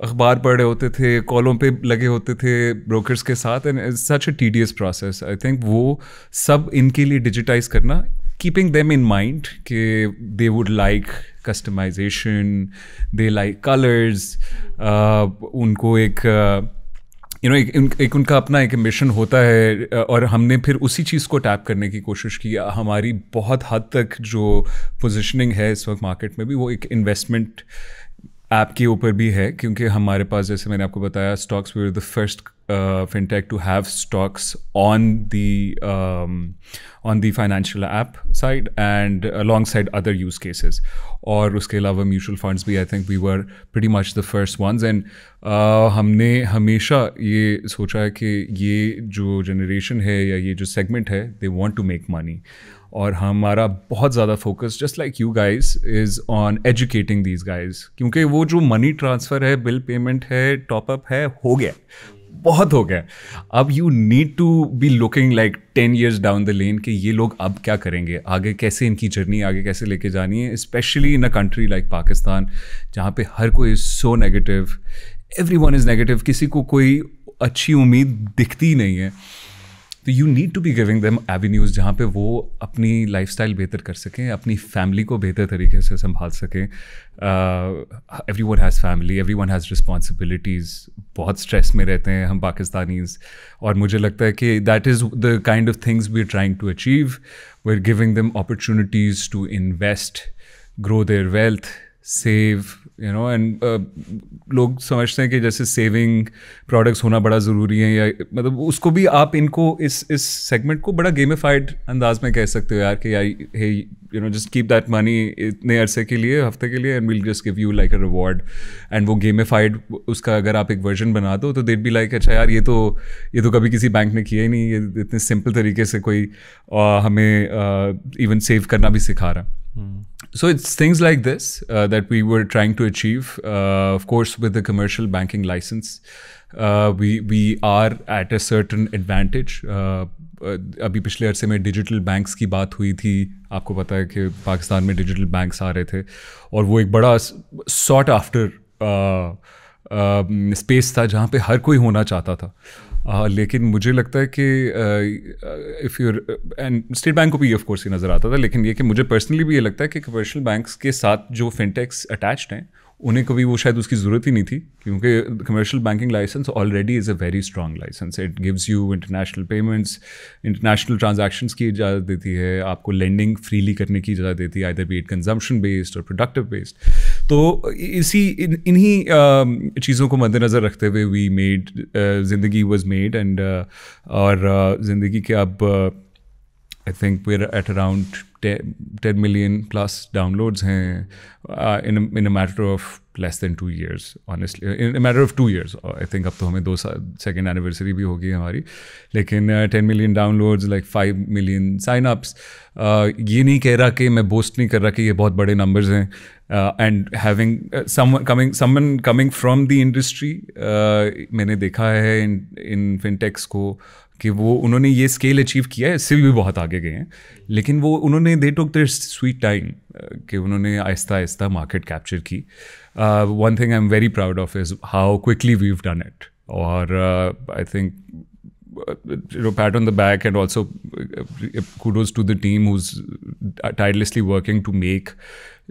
अखबार पढ़े होते थे कॉलों पे लगे होते थे ब्रोकर्स के साथ and such a tedious process I think वो सब इनके लिए डिजिटाइज करना कीपिंग देम इन माइंड कि they would like customization they like colours उनको एक यू uh, नो एक एक उनका अपना एक मिशन होता है uh, और हमने फिर उसी चीज़ को टैप करने की कोशिश की हमारी बहुत हद तक जो पोजिशनिंग है इस वक्त मार्केट में भी वो एक इन्वेस्टमेंट ऐप के ऊपर भी है क्योंकि हमारे पास जैसे मैंने आपको बताया stocks we are the first fintech to have stocks on the on the financial app side and alongside other use cases और उसके अलावा म्यूचुअल फंड्स भी I think we were pretty much the first ones and हमने हमेशा ये सोचा है कि ये जो जनरेशन है या ये जो सेगमेंट है they want to make money और हमारा बहुत ज़्यादा focus just like you guys is on educating these guys क्योंकि वो जो मनी ट्रांसफ़र है बिल पेमेंट है टॉपअप है हो गया बहुत हो गया अब you need to be looking like ten years down the lane कि ये लोग अब क्या करेंगे आगे कैसे इनकी जर्नी आगे कैसे लेके जानी है especially in a country like Pakistan जहाँ पे हर कोई is so negative everyone is negative किसी को कोई अच्छी उम्मीद दिखती नहीं है तो you need to be giving them avenues जहाँ पे वो अपनी लाइफ बेहतर कर सकें अपनी फैमिली को बेहतर तरीके से संभाल सकें everyone has family everyone has responsibilities बहुत स्ट्रेस में रहते हैं हम पाकिस्तानीज और मुझे लगता है कि that is the kind of things we are trying to achieve we are giving them opportunities to invest grow their wealth save you know and लोग समझते हैं कि जैसे सेविंग प्रोडक्ट्स होना बड़ा ज़रूरी है या मतलब उसको भी आप इनको इस इस सेगमेंट को बड़ा गेमिफाइड अंदाज में कह सकते हो यार कि यार hey you know just keep that money इतने अरसे के लिए हफ्ते के लिए and will just give you like a reward and वो गेमिफाइड उसका अगर आप एक वर्जन बना दो तो देट बी लाइक अच्छा यार ये तो ये तो कभी किसी बैंक ने किया ही नहीं ये इतने सिंपल तरीके से कोई आ, uh, हमें इवन uh, सेव करना भी सिखा रहा hmm. So it's things like this uh, that we were trying to achieve. Uh, of course, with the commercial banking license, uh, we we are at a certain advantage. uh, अभी पिछले अरसे में digital banks की बात हुई थी आपको पता है कि पाकिस्तान में डिजिटल बैंक्स आ रहे थे और वो एक बड़ा सॉट आफ्टर स्पेस था जहाँ पे हर कोई होना चाहता था आ, हाँ, लेकिन मुझे लगता है कि if you and state Bank को भी ऑफ कोर्स ही नज़र आता था लेकिन ये कि मुझे पर्सनली भी ये लगता है कि कमर्शियल बैंक्स के साथ जो फिनटेक्स अटैच्ड हैं उन्हें कभी वो शायद उसकी ज़रूरत ही नहीं थी क्योंकि commercial banking licence already is a very strong licence it gives you international payments international transaction की इजाज़त देती है आपको लेंडिंग फ्रीली करने की इजाज़त देती है either be it consumption based और प्रोडक्टिव बेस्ड तो इसी इन्हीं चीज़ों को मद्देनज़र रखते हुए we made Zindagi was made and और ज़िंदगी uh, के अब I think we are at around ten million plus downloads हैं in in a matter of less than two years honestly in matter of two years I think अब तो हमें दो second anniversary भी होगी हमारी लेकिन ten million downloads like five million sign ups ये नहीं कह रहा कि मैं बोस्ट नहीं कर रहा कि ये बहुत बड़े नंबर्स हैं and having coming someone coming from the industry मैंने देखा है इन इन फिनटेक्स को कि वो उन्होंने ये स्केल अचीव किया है इससे भी बहुत आगे गए हैं लेकिन वो उन्होंने दे टुक देर स्वीट टाइम कि उन्होंने आहिस्ता आहिस्ता मार्केट कैप्चर की uh, uh, one thing I'm very proud of is how quickly we've done it. Or uh, I think uh, you know, pat on the back and also uh, uh, kudos to the team who's tirelessly working to make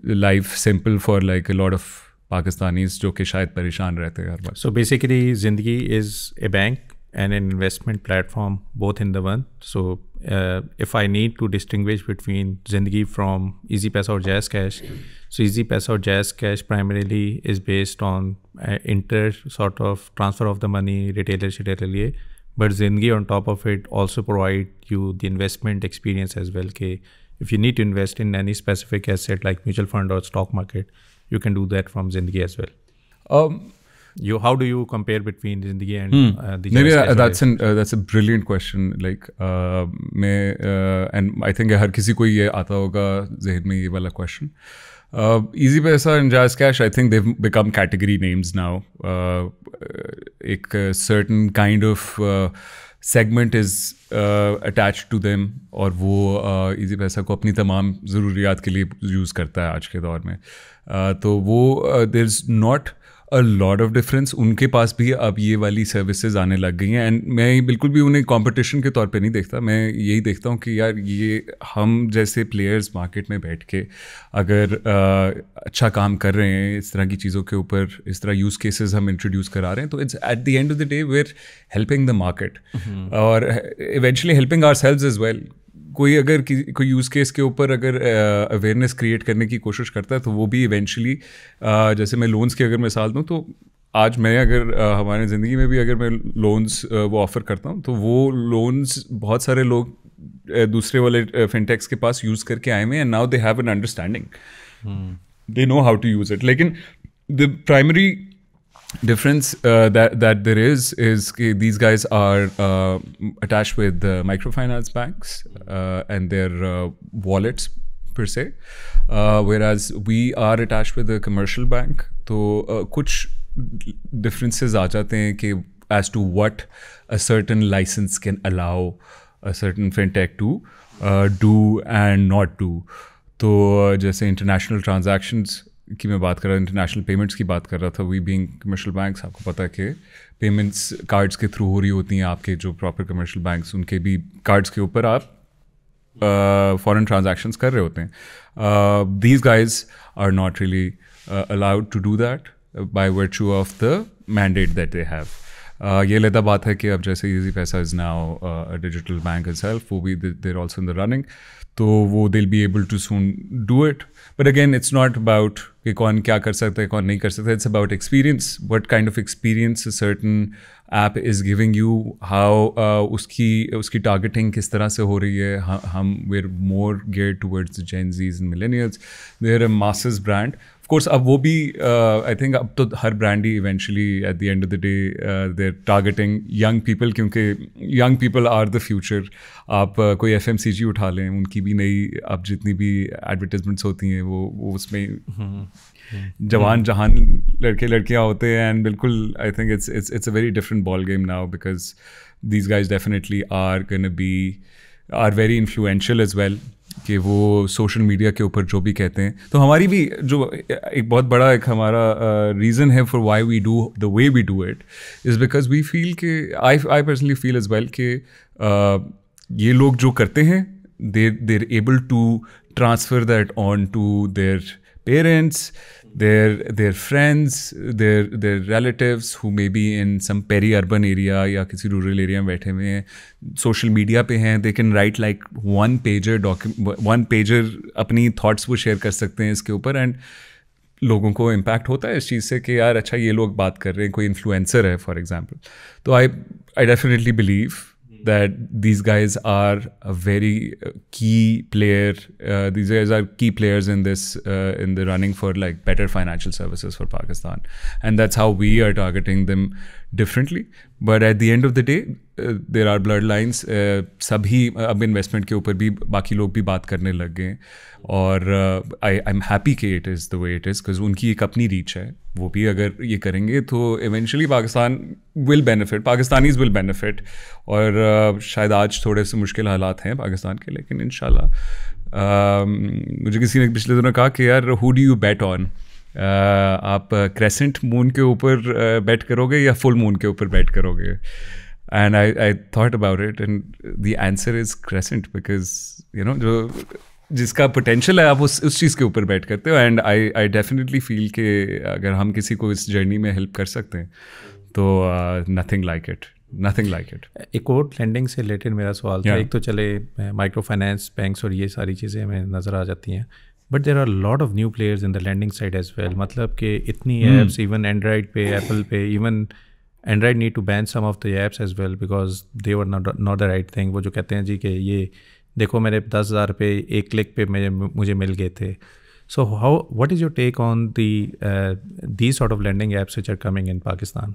life simple for like a lot of Pakistanis who are शायद परेशान So basically, Zindagi is a bank and an investment platform, both in the one. So uh, if I need to distinguish between Zindagi from Easy Pass or Jazz Cash, so Easy Pass or Jazz Cash primarily is based on uh, inter sort of transfer of the money retailer retailer but Zindagi on top of it also provide you the investment experience as well. Okay, if you need to invest in any specific asset like mutual fund or stock market, you can do that from Zindagi as well. Um, you how do you compare between Zindagi and hmm. uh, the maybe uh, that's an uh, that's a brilliant question like uh, मैं uh, and I think har kisi ko ye aata hoga जहन mein ye wala question easy uh, पैसा and JazzCash I think they've become category names now एक certain kind of segment is attach to them और वो easy पैसा को अपनी तमाम ज़रूरियात के लिए यूज़ करता है आज के दौर में तो वो there is not a lot of difference उनके पास भी अब ये वाली सर्विसेज आने लग गई हैं एंड मैं बिल्कुल भी उन्हें कॉम्पिटिशन के तौर पर नहीं देखता मैं यही देखता हूँ कि यार ये हम जैसे प्लेयर्स मार्केट में बैठ के अगर आ, अच्छा काम कर रहे हैं इस तरह की चीज़ों के ऊपर इस तरह यूज़ केसेस हम इंट्रोड्यूस करा रहे हैं तो it's at the end of the day we're helping the market और eventually helping ourselves as well कोई अगर कोई यूज़ केस के ऊपर अगर अवेयरनेस क्रिएट करने की कोशिश करता है तो वो भी इवेंचुअली जैसे मैं लोन्स की अगर मिसाल दूँ तो आज मैं अगर हमारे ज़िंदगी में भी अगर मैं लोन्स वो ऑफ़र करता हूँ तो वो लोन्स बहुत सारे लोग दूसरे वाले फिनटेक्स के पास यूज़ करके आए हुए हैं now they have an understanding they know how to use it लेकिन the primary difference uh, that that there is is these guys are uh, attached with the microfinance banks uh, and their uh, wallets per se, uh, whereas we are attached with a commercial bank. So, uh, kuch differences aa jate hain as to what a certain license can allow a certain fintech to do and not do. तो जैसे international transactions. की मैं बात कर रहा international payments की बात कर रहा था वी बीइंग कमर्शियल बैंक्स आपको पता है कि पेमेंट्स कार्ड्स के थ्रू हो रही होती हैं आपके जो प्रॉपर कमर्शियल बैंक्स उनके भी कार्ड्स के ऊपर आप फॉरेन uh, ट्रांजैक्शंस कर रहे होते हैं these guys are not really allowed to do that by virtue of the mandate that they have ये लेता बात है कि अब जैसे इजी पैसा is now digital bank is help वो भी they're also in the running तो वो they'll be able to soon do it but again it's not about कि कौन क्या कर सकता है कौन नहीं कर सकता it's about experience what kind of experience certain app is giving you how उसकी उसकी टारगेटिंग किस तरह से हो रही है हम were more gear towards Gen Zs and millennials there a brand of course अब वो भी आई uh, थिंक अब तो हर ब्रांड ही eventually at the end of the day they're targeting young people क्योंकि young people are the future आप uh, कोई एफ उठा लें उनकी भी नई अब जितनी भी एडवर्टीजमेंट्स होती हैं वो वो उसमें हम्म। जवान जहान लड़के लड़कियाँ होते हैं एंड बिल्कुल I think it's it's it's a very different ball game now because these guys definitely are can be are very influential as well कि वो सोशल मीडिया के ऊपर जो भी कहते हैं तो हमारी भी जो एक बहुत बड़ा एक हमारा रीज़न है for why we do the way we do it is because we feel के I I personally feel is well के ये लोग जो करते हैं they're they're able to transfer that on to their parents, their their friends, their their relatives who may be in some peri urban area या किसी rural area में बैठे हुए हैं social media पे हैं they can write like one pager document one pager अपनी thoughts वो share कर सकते हैं इसके ऊपर and लोगों को इम्पैक्ट होता है इस चीज़ से कि यार अच्छा ये लोग बात कर रहे हैं कोई इन्फ्लुएंसर है फॉर एग्जांपल तो I I definitely believe that these guys are a very uh, key player. Uh, these guys are key players in this uh, in the running for like better financial services for Pakistan, and that's how we are targeting them differently but at the end of the day there are blood lines सभी uh, अब investment के ऊपर भी बाकी लोग भी बात करने लग गए और आई आई एम हैप्पी कि it is the way it is because उनकी एक अपनी रीच है वो भी अगर ये करेंगे तो eventually Pakistan will benefit Pakistanis will benefit और uh, शायद आज थोड़े से मुश्किल हालात हैं पाकिस्तान के लेकिन इन uh, um, मुझे किसी ने पिछले दिनों कहा कि यार who do you bet on आप क्रेसेंट मून के ऊपर बैट करोगे या फुल मून के ऊपर बैट करोगे and I I thought about it and the answer is crescent because you know जो जिसका पोटेंशियल है आप उस उस चीज़ के ऊपर बैठ करते हो and I I definitely feel के अगर हम किसी को इस जर्नी में हेल्प कर सकते हैं तो nothing like it nothing like it एक और लैंडिंग से रिलेटेड मेरा सवाल yeah. एक तो चले माइक्रो फाइनेंस बैंक्स और ये सारी चीज़ें हमें नज़र आ जाती हैं but there are lot of new players in the lending side as well मतलब कि इतनी ऐप्स hmm. इवन Android पे एप्पल पे even Android need to ban some of the apps as well because they were not not the right thing वो जो कहते हैं जी कि ये देखो मेरे दस हज़ार रुपये एक क्लिक पे मेरे मुझे मिल गए थे So how what is your take on the uh, these sort of lending apps which are coming in Pakistan?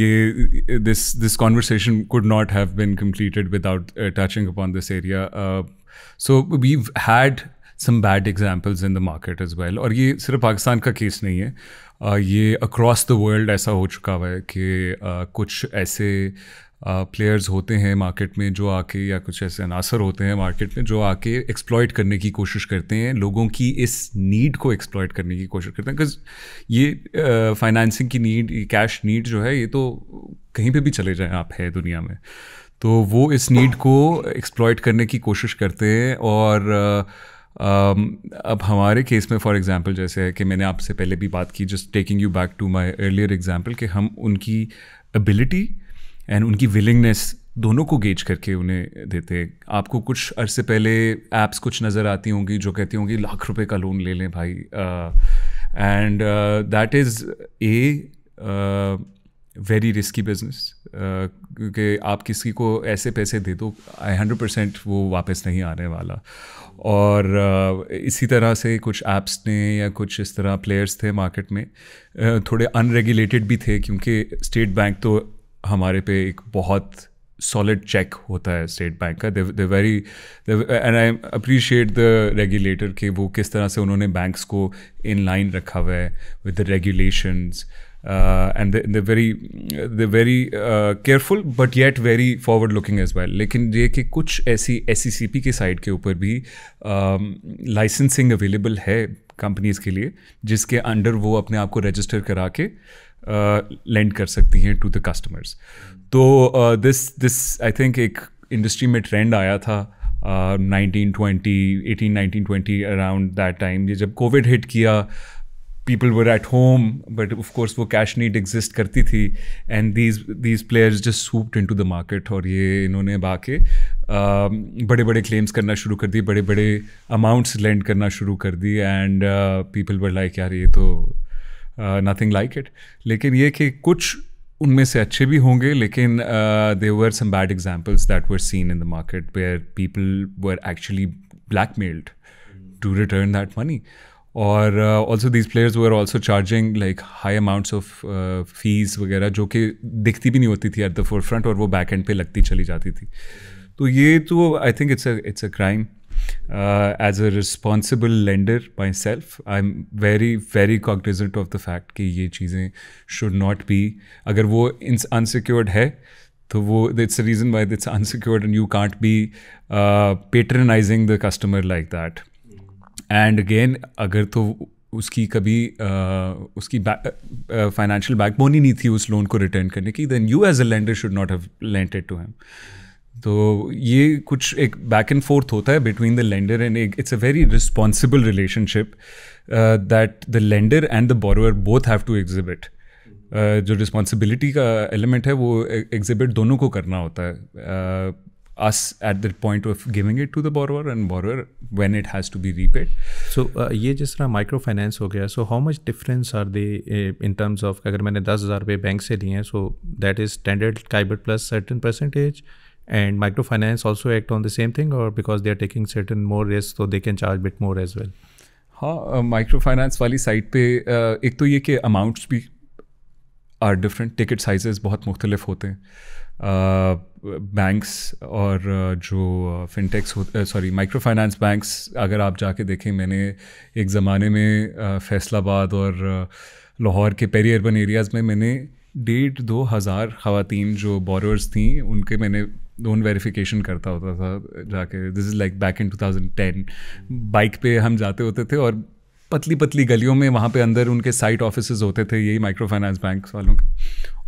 ये this this conversation could not have been completed without uh, touching upon this area. Uh, so we've had some bad examples in the market is well और ये सिर्फ पाकिस्तान का case नहीं है ये across the world ऐसा हो चुका हुआ है कि कुछ ऐसे प्लेयर्स uh, होते हैं मार्केट में जो आके या कुछ ऐसे अनासर होते हैं मार्केट में जो आके एक्सप्लॉयट करने की कोशिश करते हैं लोगों की इस नीड को एक्सप्लॉयट करने की कोशिश करते हैं बिकॉज ये फाइनेंसिंग uh, की नीड कैश नीड जो है ये तो कहीं पे भी चले जाएं आप है दुनिया में तो वो इस नीड को एक्सप्लॉयट करने की कोशिश करते हैं और uh, Um, अब हमारे केस में फॉर एग्ज़ाम्पल जैसे है कि मैंने आपसे पहले भी बात की just taking you back to my earlier example कि हम उनकी एबिलिटी एंड उनकी विलिंगनेस दोनों को गेज करके उन्हें देते आपको कुछ अरसे पहले ऐप्स कुछ नज़र आती होंगी जो कहती होंगी लाख रुपए का लोन ले लें भाई and that is a very risky business क्योंकि आप किसी को ऐसे पैसे दे दो आई हंड्रेड परसेंट वो वापस नहीं आने वाला और इसी तरह से कुछ ऐप्स ने या कुछ इस तरह प्लेयर्स थे मार्केट में थोड़े अनरेगुलेटेड भी थे क्योंकि स्टेट बैंक तो हमारे पे एक बहुत सॉलिड चेक होता है स्टेट बैंक का they very and I appreciate the regulator कि वो किस तरह से उन्होंने बैंक्स को इन लाइन रखा हुआ है with the regulations uh, and they, they're very they're very uh, careful but yet very forward looking as well लेकिन ये कि कुछ ऐसी एस सी सी पी के साइड के ऊपर भी लाइसेंसिंग um, अवेलेबल है कंपनीज़ के लिए जिसके अंडर वो अपने आप को रजिस्टर करा के लेंड uh, कर सकती हैं टू द कस्टमर्स तो दिस दिस आई थिंक एक इंडस्ट्री में ट्रेंड आया था nineteen twenty eighteen nineteen twenty around that time ये जब कोविड हिट किया uh, people were at home but of course वो कैश need एग्जिस्ट करती थी and these players just just into the market और ये इन्होंने आके um, बड़े बड़े क्लेम्स करना शुरू कर दिए बड़े बड़े अमाउंट्स लैंड करना शुरू कर दिए एंड पीपल वर लाइक यार ये तो नथिंग लाइक इट लेकिन ये कि कुछ उनमें से अच्छे भी होंगे लेकिन they were some bad examples that were seen in the market where people were actually blackmailed to return that money और ऑल्सो दीज प्लेयर्स वो are also charging like high amounts of fees वगैरह जो कि दिखती भी नहीं होती थी एट द फोर फ्रंट और वो बैक एंड पे लगती चली जाती थी तो ये तो I think it's it's a crime as a responsible lender myself I am very very cognizant of the fact कि ये चीज़ें शुड नॉट बी अगर वो अनसिक्योर्ड है तो वो that's a reason why it's unsecured and you can't be patronising the customer like that and again अगर तो उसकी कभी uh, उसकी फाइनेंशियल बैकबोन ही नहीं थी उस लोन को रिटर्न करने की then you as a lender should not have lended to him तो ये कुछ एक बैक एंड फोर्थ होता है बिटवीन द लेंडर एंड एक it's a very responsible relationship that the lender and the borrower both have to exhibit जो responsibility का element है वो एग्जिबिट e-, दोनों को करना होता है us at the point of giving it to the borrower and borrower when it has to be repaid so uh, ये जिस तरह माइक्रो फाइनेंस हो गया so how much difference are they in terms of अगर मैंने दस हज़ार रुपये बैंक से लिए हैं so that is standard KIBOR plus certain percentage and finance also act on the same thing or because they are taking certain more risk so they can charge bit more as well हाँ microfinance वाली side पे uh, एक तो ये कि amounts भी are different ticket sizes बहुत मुख्तलिफ होते हैं uh, बैंक्स और uh, जो फिनटेक्स uh, हो सॉरी माइक्रो फाइनेंस बैंक्स अगर आप जाके देखें मैंने एक ज़माने में uh, फैसलाबाद और लाहौर के पेरी अर्बन एरियाज़ में मैंने डेढ़ दो हज़ार ख़वान जो बॉर्स थी उनके मैंने लोन वेरिफिकेशन करता होता था जाके this is like back in 2010 bike पे हम जाते होते थे और पतली पतली गलियों में वहाँ पे अंदर उनके साइट ऑफिस होते थे यही माइक्रो फाइनेंस बैंक वालों के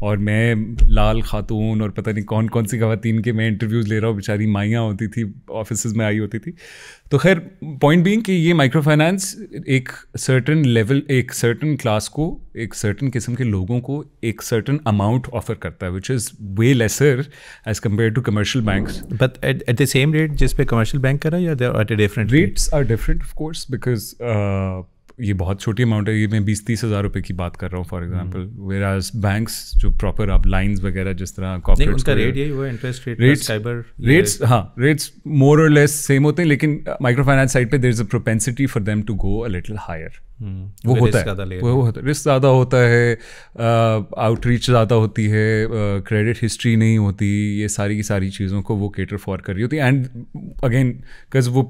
और मैं लाल खातून और पता नहीं कौन कौन सी खातन के मैं इंटरव्यूज़ ले रहा हूँ बेचारी माइयाँ होती थी ऑफिस में आई होती थी तो खैर पॉइंट बींग कि ये माइक्रो फाइनेंस एक सर्टन लेवल एक सर्टन क्लास को एक सर्टन किस्म के लोगों को एक सर्टन अमाउंट ऑफर करता है which is way lesser as compare to commercial bank but at the same rate जिस पे कमर्शियल बैंक कर रहा है या different rates are different of course because ये बहुत छोटी अमाउंट है ये मैं बीस तीस हज़ार रुपये की बात कर रहा हूँ for example whereas bank जो प्रॉपर आप लाइन्स वगैरह जिस तरह उनका रेट यही हुआ interest rate rates KIBOR rates हाँ रेट्स मोर और लेस सेम होते हैं लेकिन माइक्रो फाइनेंस साइड पे there is a propensity for them to go a little higher वो होता है वो होता है रिस्क ज़्यादा होता है आउटरीच ज़्यादा होती है क्रेडिट uh, हिस्ट्री नहीं होती ये सारी की सारी चीज़ों को वो केटर फॉर कर रही होती है एंड अगेन बिकॉज वो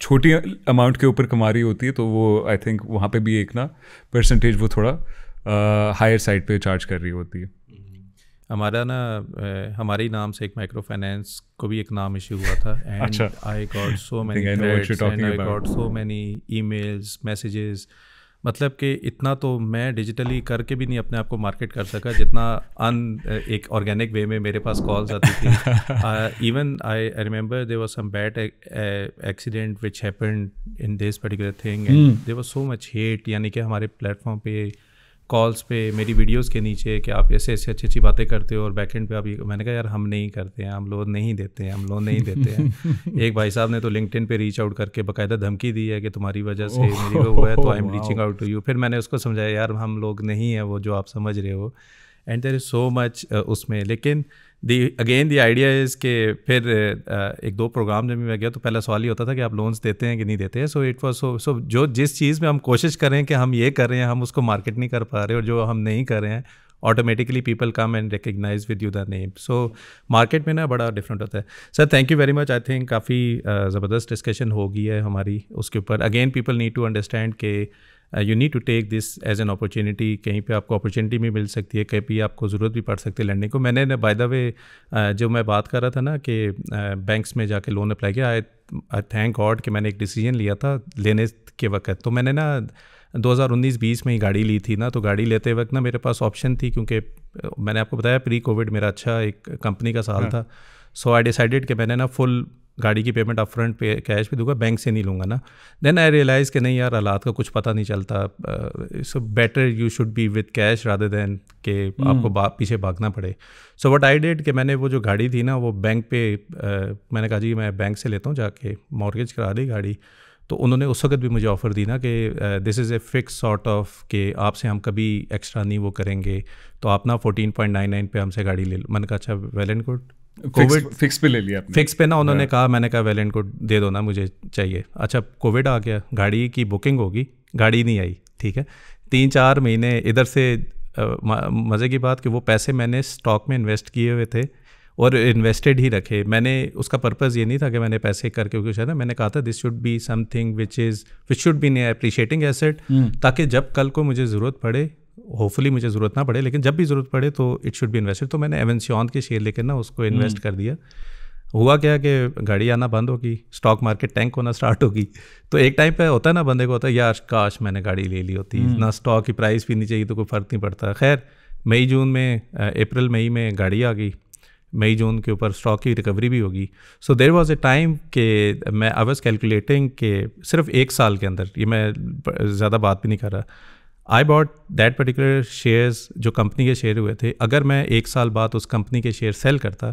छोटी अमाउंट के ऊपर कमा रही होती है तो वो आई थिंक वहाँ पे भी एक ना परसेंटेज वो थोड़ा हायर साइड पे चार्ज कर रही होती है हम्म। हमारा ना हमारे नाम से एक माइक्रो फाइनेंस को भी एक नाम इशू हुआ था and I got so many I got so many mails messages मतलब कि इतना तो मैं डिजिटली करके भी नहीं अपने आप को मार्केट कर सका जितना अन एक ऑर्गेनिक वे में मेरे पास कॉल्स आती थी even I I remember there was some bad accident which happen in this particular thing there was so much hate यानी कि हमारे प्लेटफॉर्म पे कॉल्स पे मेरी वीडियोस के नीचे कि आप ऐसे ऐसे अच्छी अच्छी बातें करते हो और बैकएंड पे आप मैंने कहा यार हम नहीं करते हैं हम लोन नहीं देते हैं हम लोन नहीं देते हैं एक भाई साहब ने तो लिंकड पे रीच आउट करके बाकायदा धमकी दी है कि तुम्हारी वजह से मेरी वो हुआ है तो I am reaching out to you फिर मैंने उसको समझाया यार हम लोग नहीं हैं वो जो आप समझ रहे हो and there is so much उसमें लेकिन the again the idea is के फिर एक दो प्रोग्राम जब मैं गया तो पहला सवाल ये होता था कि आप लोन्स देते हैं कि नहीं देते हैं सो इट वॉज सो सो जो जिस चीज़ में हम कोशिश करें कि हम ये कर रहे हैं हम उसको मार्केट नहीं कर पा रहे और जो हम नहीं कर रहे हैं automatically people come and recognise with you the name so market में ना बड़ा डिफरेंट होता है sir thank you very much I think काफ़ी ज़बरदस्त डिस्कशन होगी है हमारी उसके ऊपर again people need to understand के you need to take this as an opportunity कहीं पे आपको अपॉर्चुनिटी भी मिल सकती है कहीं पे आपको ज़रूरत भी पड़ सकती है लैंडिंग को मैंने ना बाय द वे जो मैं बात कर रहा था ना कि बैंक्स uh, में जाके लोन अप्लाई किया आई आई थैंक गॉड कि मैंने एक डिसीजन लिया था लेने के वक्त तो मैंने ना 2019-20 में ही गाड़ी ली थी ना तो गाड़ी लेते वक्त ना मेरे पास ऑप्शन थी क्योंकि uh, मैंने आपको बताया प्री कोविड मेरा अच्छा एक कंपनी का साल हाँ। था सो आई डिसाइडेड कि मैंने ना फुल गाड़ी की पेमेंट अपफ्रंट फ्रंट पे कैश पे दूंगा बैंक से नहीं लूँगा ना देन आई रियलाइज़ कि नहीं यार हालात का कुछ पता नहीं चलता so better you should be with cash rather than के आपको बा, पीछे भागना पड़े सो वट आई डेड कि मैंने वो जो गाड़ी थी ना वो बैंक पे uh, मैंने कहा जी मैं बैंक से लेता हूँ जाके मॉर्गेज करा दी गाड़ी तो उन्होंने उस वक्त भी मुझे ऑफ़र दी ना कि this is a fix sort of कि आपसे हम कभी एक्स्ट्रा नहीं वो करेंगे तो आप ना फोर्टीन पॉइंट नाइन नाइन पे हमसे गाड़ी ले लो मैंने कहा अच्छा well and good COVID fix पे ले लिया आपने फिक्स पे ना उन्होंने हाँ। कहा मैंने कहा वेलेंट को दे दो ना मुझे चाहिए अच्छा कोविड आ गया गाड़ी की बुकिंग होगी गाड़ी नहीं आई ठीक है तीन चार महीने इधर से मज़े की बात कि वो पैसे मैंने स्टॉक में इन्वेस्ट किए हुए थे और इन्वेस्टेड ही रखे मैंने उसका पर्पज़ ये नहीं था कि मैंने पैसे करके कुछ है ना मैंने कहा था this should be something which is which should be appreciating asset ताकि जब कल को मुझे ज़रूरत पड़े होपफुली मुझे ज़रूरत ना पड़े लेकिन जब भी ज़रूरत पड़े तो इट शुड बी इन्वेस्टेड तो मैंने एवेंसियन के शेयर लेकर ना उसको इन्वेस्ट हम्म। कर दिया हुआ क्या कि गाड़ी आना बंद होगी स्टॉक मार्केट टैंक होना स्टार्ट होगी तो एक टाइम पे होता है ना बंदे को होता है यार काश मैंने गाड़ी ले ली होती हम्म। ना स्टॉक की प्राइस भी नहीं चाहिए तो कोई फ़र्क नहीं पड़ता खैर मई जून में अप्रैल मई में गाड़ी आ गई मई जून के ऊपर स्टॉक की रिकवरी भी होगी सो देर वॉज ए टाइम के मैं आई वॉज कैलकुलेटिंग के सिर्फ एक साल के अंदर ये मैं ज़्यादा बात भी नहीं कर रहा I bought that particular shares जो कंपनी के शेयर हुए थे अगर मैं एक साल बाद उस कंपनी के शेयर सेल करता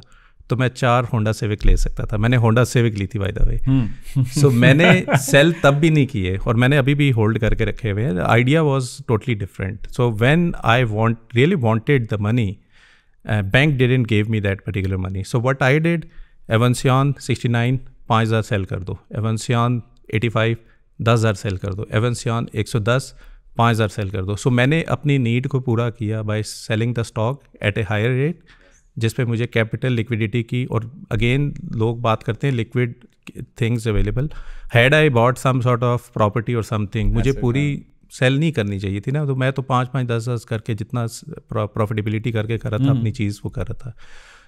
तो मैं चार होंडा सेविक ले सकता था मैंने होंडा सेविक ली थी बाय द वे सो मैंने सेल तब भी नहीं किए और मैंने अभी भी होल्ड करके रखे हुए हैं idea was totally different so when I want really wanted the money bank did in gave me that particular money so what I did एवंसियन सिक्सटी नाइन पाँच हज़ार सेल कर दो एवंसियन एटी फाइव दस हज़ार सेल कर दो एवंसियन एक सौ दस पाँच हज़ार सेल कर दो सो so, मैंने अपनी नीड को पूरा किया by selling the stock at a higher rate जिस पे मुझे कैपिटल लिक्विडिटी की और अगेन लोग बात करते हैं liquid things available had I bought some sort of property और समथिंग मुझे पूरी सेल हाँ। नहीं करनी चाहिए थी ना तो मैं तो पाँच पाँच दस दस करके जितना प्रॉफिटेबिलिटी करके कर रहा था हम्म। अपनी चीज़ वो कर रहा था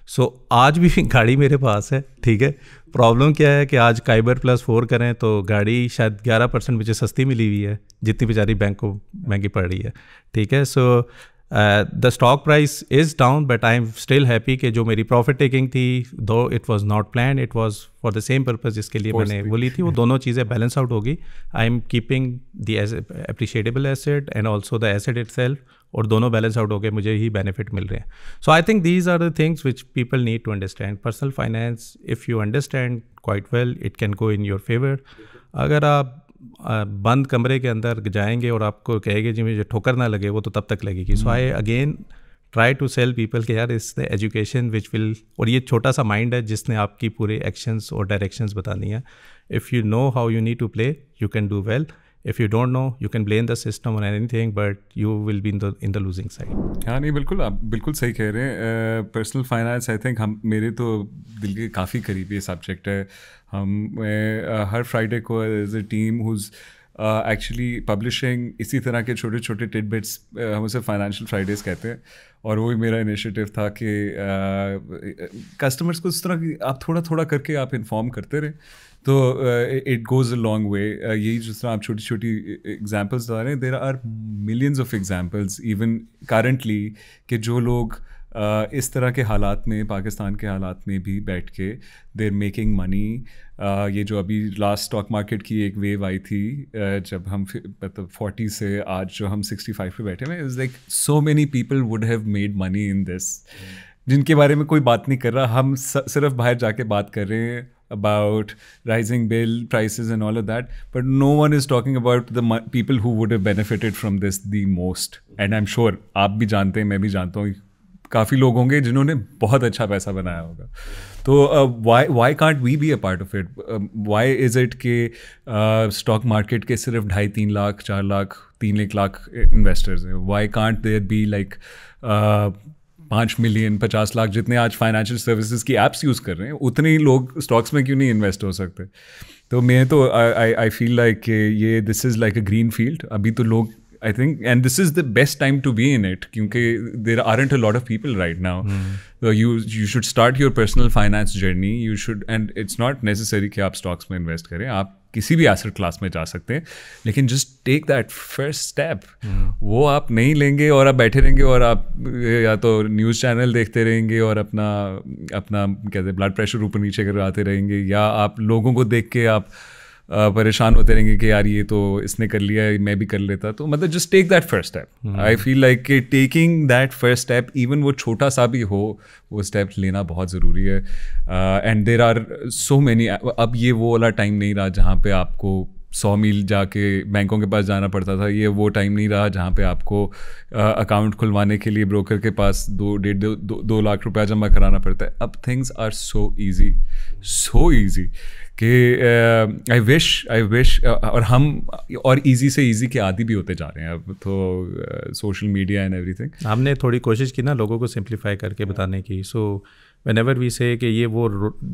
सो so, आज भी गाड़ी मेरे पास है ठीक है प्रॉब्लम क्या है कि आज काइबर प्लस फोर करें तो गाड़ी शायद ग्यारह परसेंट मुझे सस्ती मिली हुई है जितनी बेचारी बैंक को महंगी पड़ रही है ठीक है so the stock price is down but I am still happy कि जो मेरी प्रॉफिट टेकिंग थी though it was not plan it was for the same purpose जिसके लिए मैंने बोली थी वो दोनों चीज़ें बैलेंस आउट होगी I am keeping the appreciable asset and also the asset it और दोनों बैलेंस आउट होकर मुझे ही बेनिफिट मिल रहे हैं so I think these are the things which people need to understand personal finance if you understand quite well it can go in your favour अगर आप बंद कमरे के अंदर जाएंगे और आपको कहेंगे जी मुझे ठोकर ना लगे वो तो तब तक लगेगी so I again try to sell people के यार इस द एजुकेशन विच विल और ये छोटा सा माइंड है जिसने आपकी पूरे एक्शंस और डायरेक्शंस बतानी है if you know how you need to play you can do well if you don't know you can blame the system on anything but you will be in the in the losing side हाँ नहीं बिल्कुल आप बिल्कुल सही कह रहे हैं personal finance I think हम मेरे तो दिल के काफ़ी करीबी सब्जेक्ट है हम मैं हर फ्राइडे को as a team who's actually publishing इसी तरह के छोटे छोटे टिडबिट्स uh, हम उसे फाइनेंशियल फ्राइडेज कहते हैं और वही मेरा इनिशिएटिव था कि कस्टमर्स uh, को इस तरह की आप थोड़ा थोड़ा करके आप इन्फॉर्म करते रहे तो it goes a long way यही जिस तरह आप छोटी छोटी एग्जाम्पल्स बता रहे हैं there are millions of examples even currently कि जो लोग Uh, इस तरह के हालात में पाकिस्तान के हालात में भी बैठ के देर मेकिंग मनी ये जो अभी लास्ट स्टॉक मार्केट की एक वेव आई थी uh, जब हम मतलब फोर्टी से आज जो हम सिक्सटी फाइव पर बैठे हुए is like so many people would have made money in this जिनके बारे में कोई बात नहीं कर रहा हम सिर्फ बाहर जाके बात कर रहे हैं about rising bill prices and all of that but no one is talking about the people who would have benefited from this the most and i'm sure आप भी जानते हैं मैं भी जानता हूँ काफ़ी लोग होंगे जिन्होंने बहुत अच्छा पैसा बनाया होगा तो why why can't we be a part of it why is it के स्टॉक मार्केट के सिर्फ ढाई तीन लाख चार लाख तीन एक लाख इन्वेस्टर्स हैं why can't there be like पाँच मिलियन पचास लाख जितने आज फाइनेंशियल सर्विसेज की ऐप्स यूज़ कर रहे हैं उतने ही लोग स्टॉक्स में क्यों नहीं इन्वेस्ट हो सकते तो मैं तो आई आई फील लाइक ये this is like a green field अभी तो लोग I think and this is the best time to be in it क्योंकि there are a lot of people right now you you should start your personal finance journey you should and it's not necessary कि आप stocks में invest करें आप किसी भी asset class में जा सकते हैं लेकिन just take that first step वो आप नहीं लेंगे और आप बैठे रहेंगे और आप या तो न्यूज़ चैनल देखते रहेंगे और अपना अपना कहते हैं ब्लड प्रेशर ऊपर नीचे करवाते रहेंगे या आप लोगों को देख के आप परेशान होते रहेंगे कि यार ये तो इसने कर लिया मैं भी कर लेता तो मतलब just take that first step I feel like कि taking that first step even वो छोटा सा भी हो वो स्टेप लेना बहुत ज़रूरी है and there are so many अब ये वो वाला टाइम नहीं रहा जहाँ पे आपको सौ मील जाके बैंकों के पास जाना पड़ता था ये वो टाइम नहीं रहा जहाँ पे आपको अकाउंट खुलवाने के लिए ब्रोकर के पास दो डेढ़ दो, दो, दो लाख रुपया जमा कराना पड़ता है अब things are so easy so easy कि आई विश आई विश और हम और इजी से इजी के आदि भी होते जा रहे हैं अब तो सोशल मीडिया एंड एवरीथिंग हमने थोड़ी कोशिश की ना लोगों को सिंप्लीफाई करके बताने की सो वेन एवर वी से कि ये वो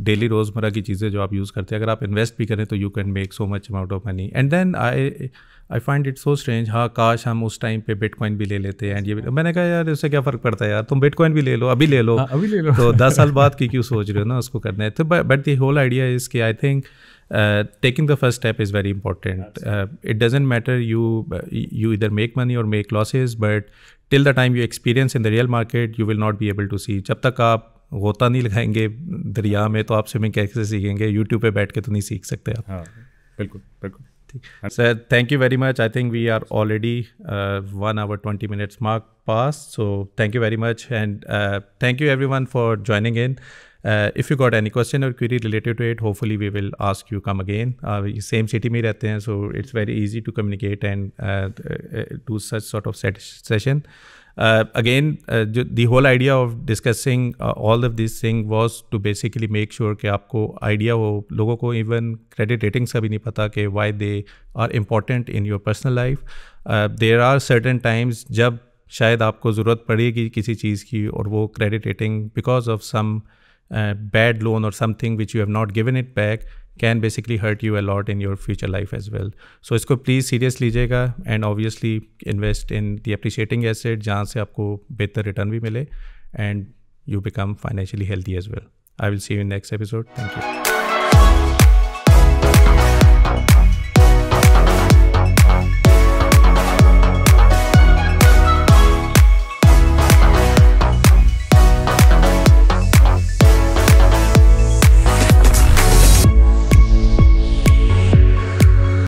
डेली रोज़मर्रा की चीज़ें जो आप यूज़ करते हैं अगर आप इन्वेस्ट भी करें तो you can make so much amount of money and then I I find it so strange हाँ काश हम उस टाइम पे बिटकॉइन भी ले लेते हैं ये मैंने कहा यार इससे क्या फ़र्क पड़ता है यार तुम बिटकॉइन भी ले लो अभी ले लो हाँ, अभी ले लो तो दस साल बाद की क्यों सोच रहे हो ना उसको करने है तो but the whole idea is कि I think taking the first step is very important it doesn't matter you you either make money और make losses but till the time you experience in the real market you will not be able to see जब तक आप गोता नहीं लगाएंगे दरिया में तो आप स्विमिंग कैसे सीखेंगे यूट्यूब पे बैठ के तो नहीं सीख सकते आप हाँ, बिल्कुल बिल्कुल so, thank you very much. I think we are already uh, one hour, 20 minutes mark past. So thank you very much. And uh, thank you everyone for joining in. Uh, if you got any question or query related to it, hopefully we will ask you come again. Uh, same city में रहते so it's very easy to communicate and uh, uh do such sort of session uh, again, uh, the whole idea of discussing uh, all of these things was to basically make sure कि आपको idea or logo को even credit ratings का भी नहीं पता why they are important in your personal life. Uh, there are certain times जब शायद आपको ज़रूरत पड़ेगी किसी चीज़ की और वो credit rating because of some bad loan और something which you have not given it back can basically hurt you a lot in your future life as well सो इसको प्लीज़ सीरियस लीजिएगा and obviously invest in the appreciating asset जहाँ से आपको बेहतर return भी मिले and you become financially healthy as well I will see you in next episode thank you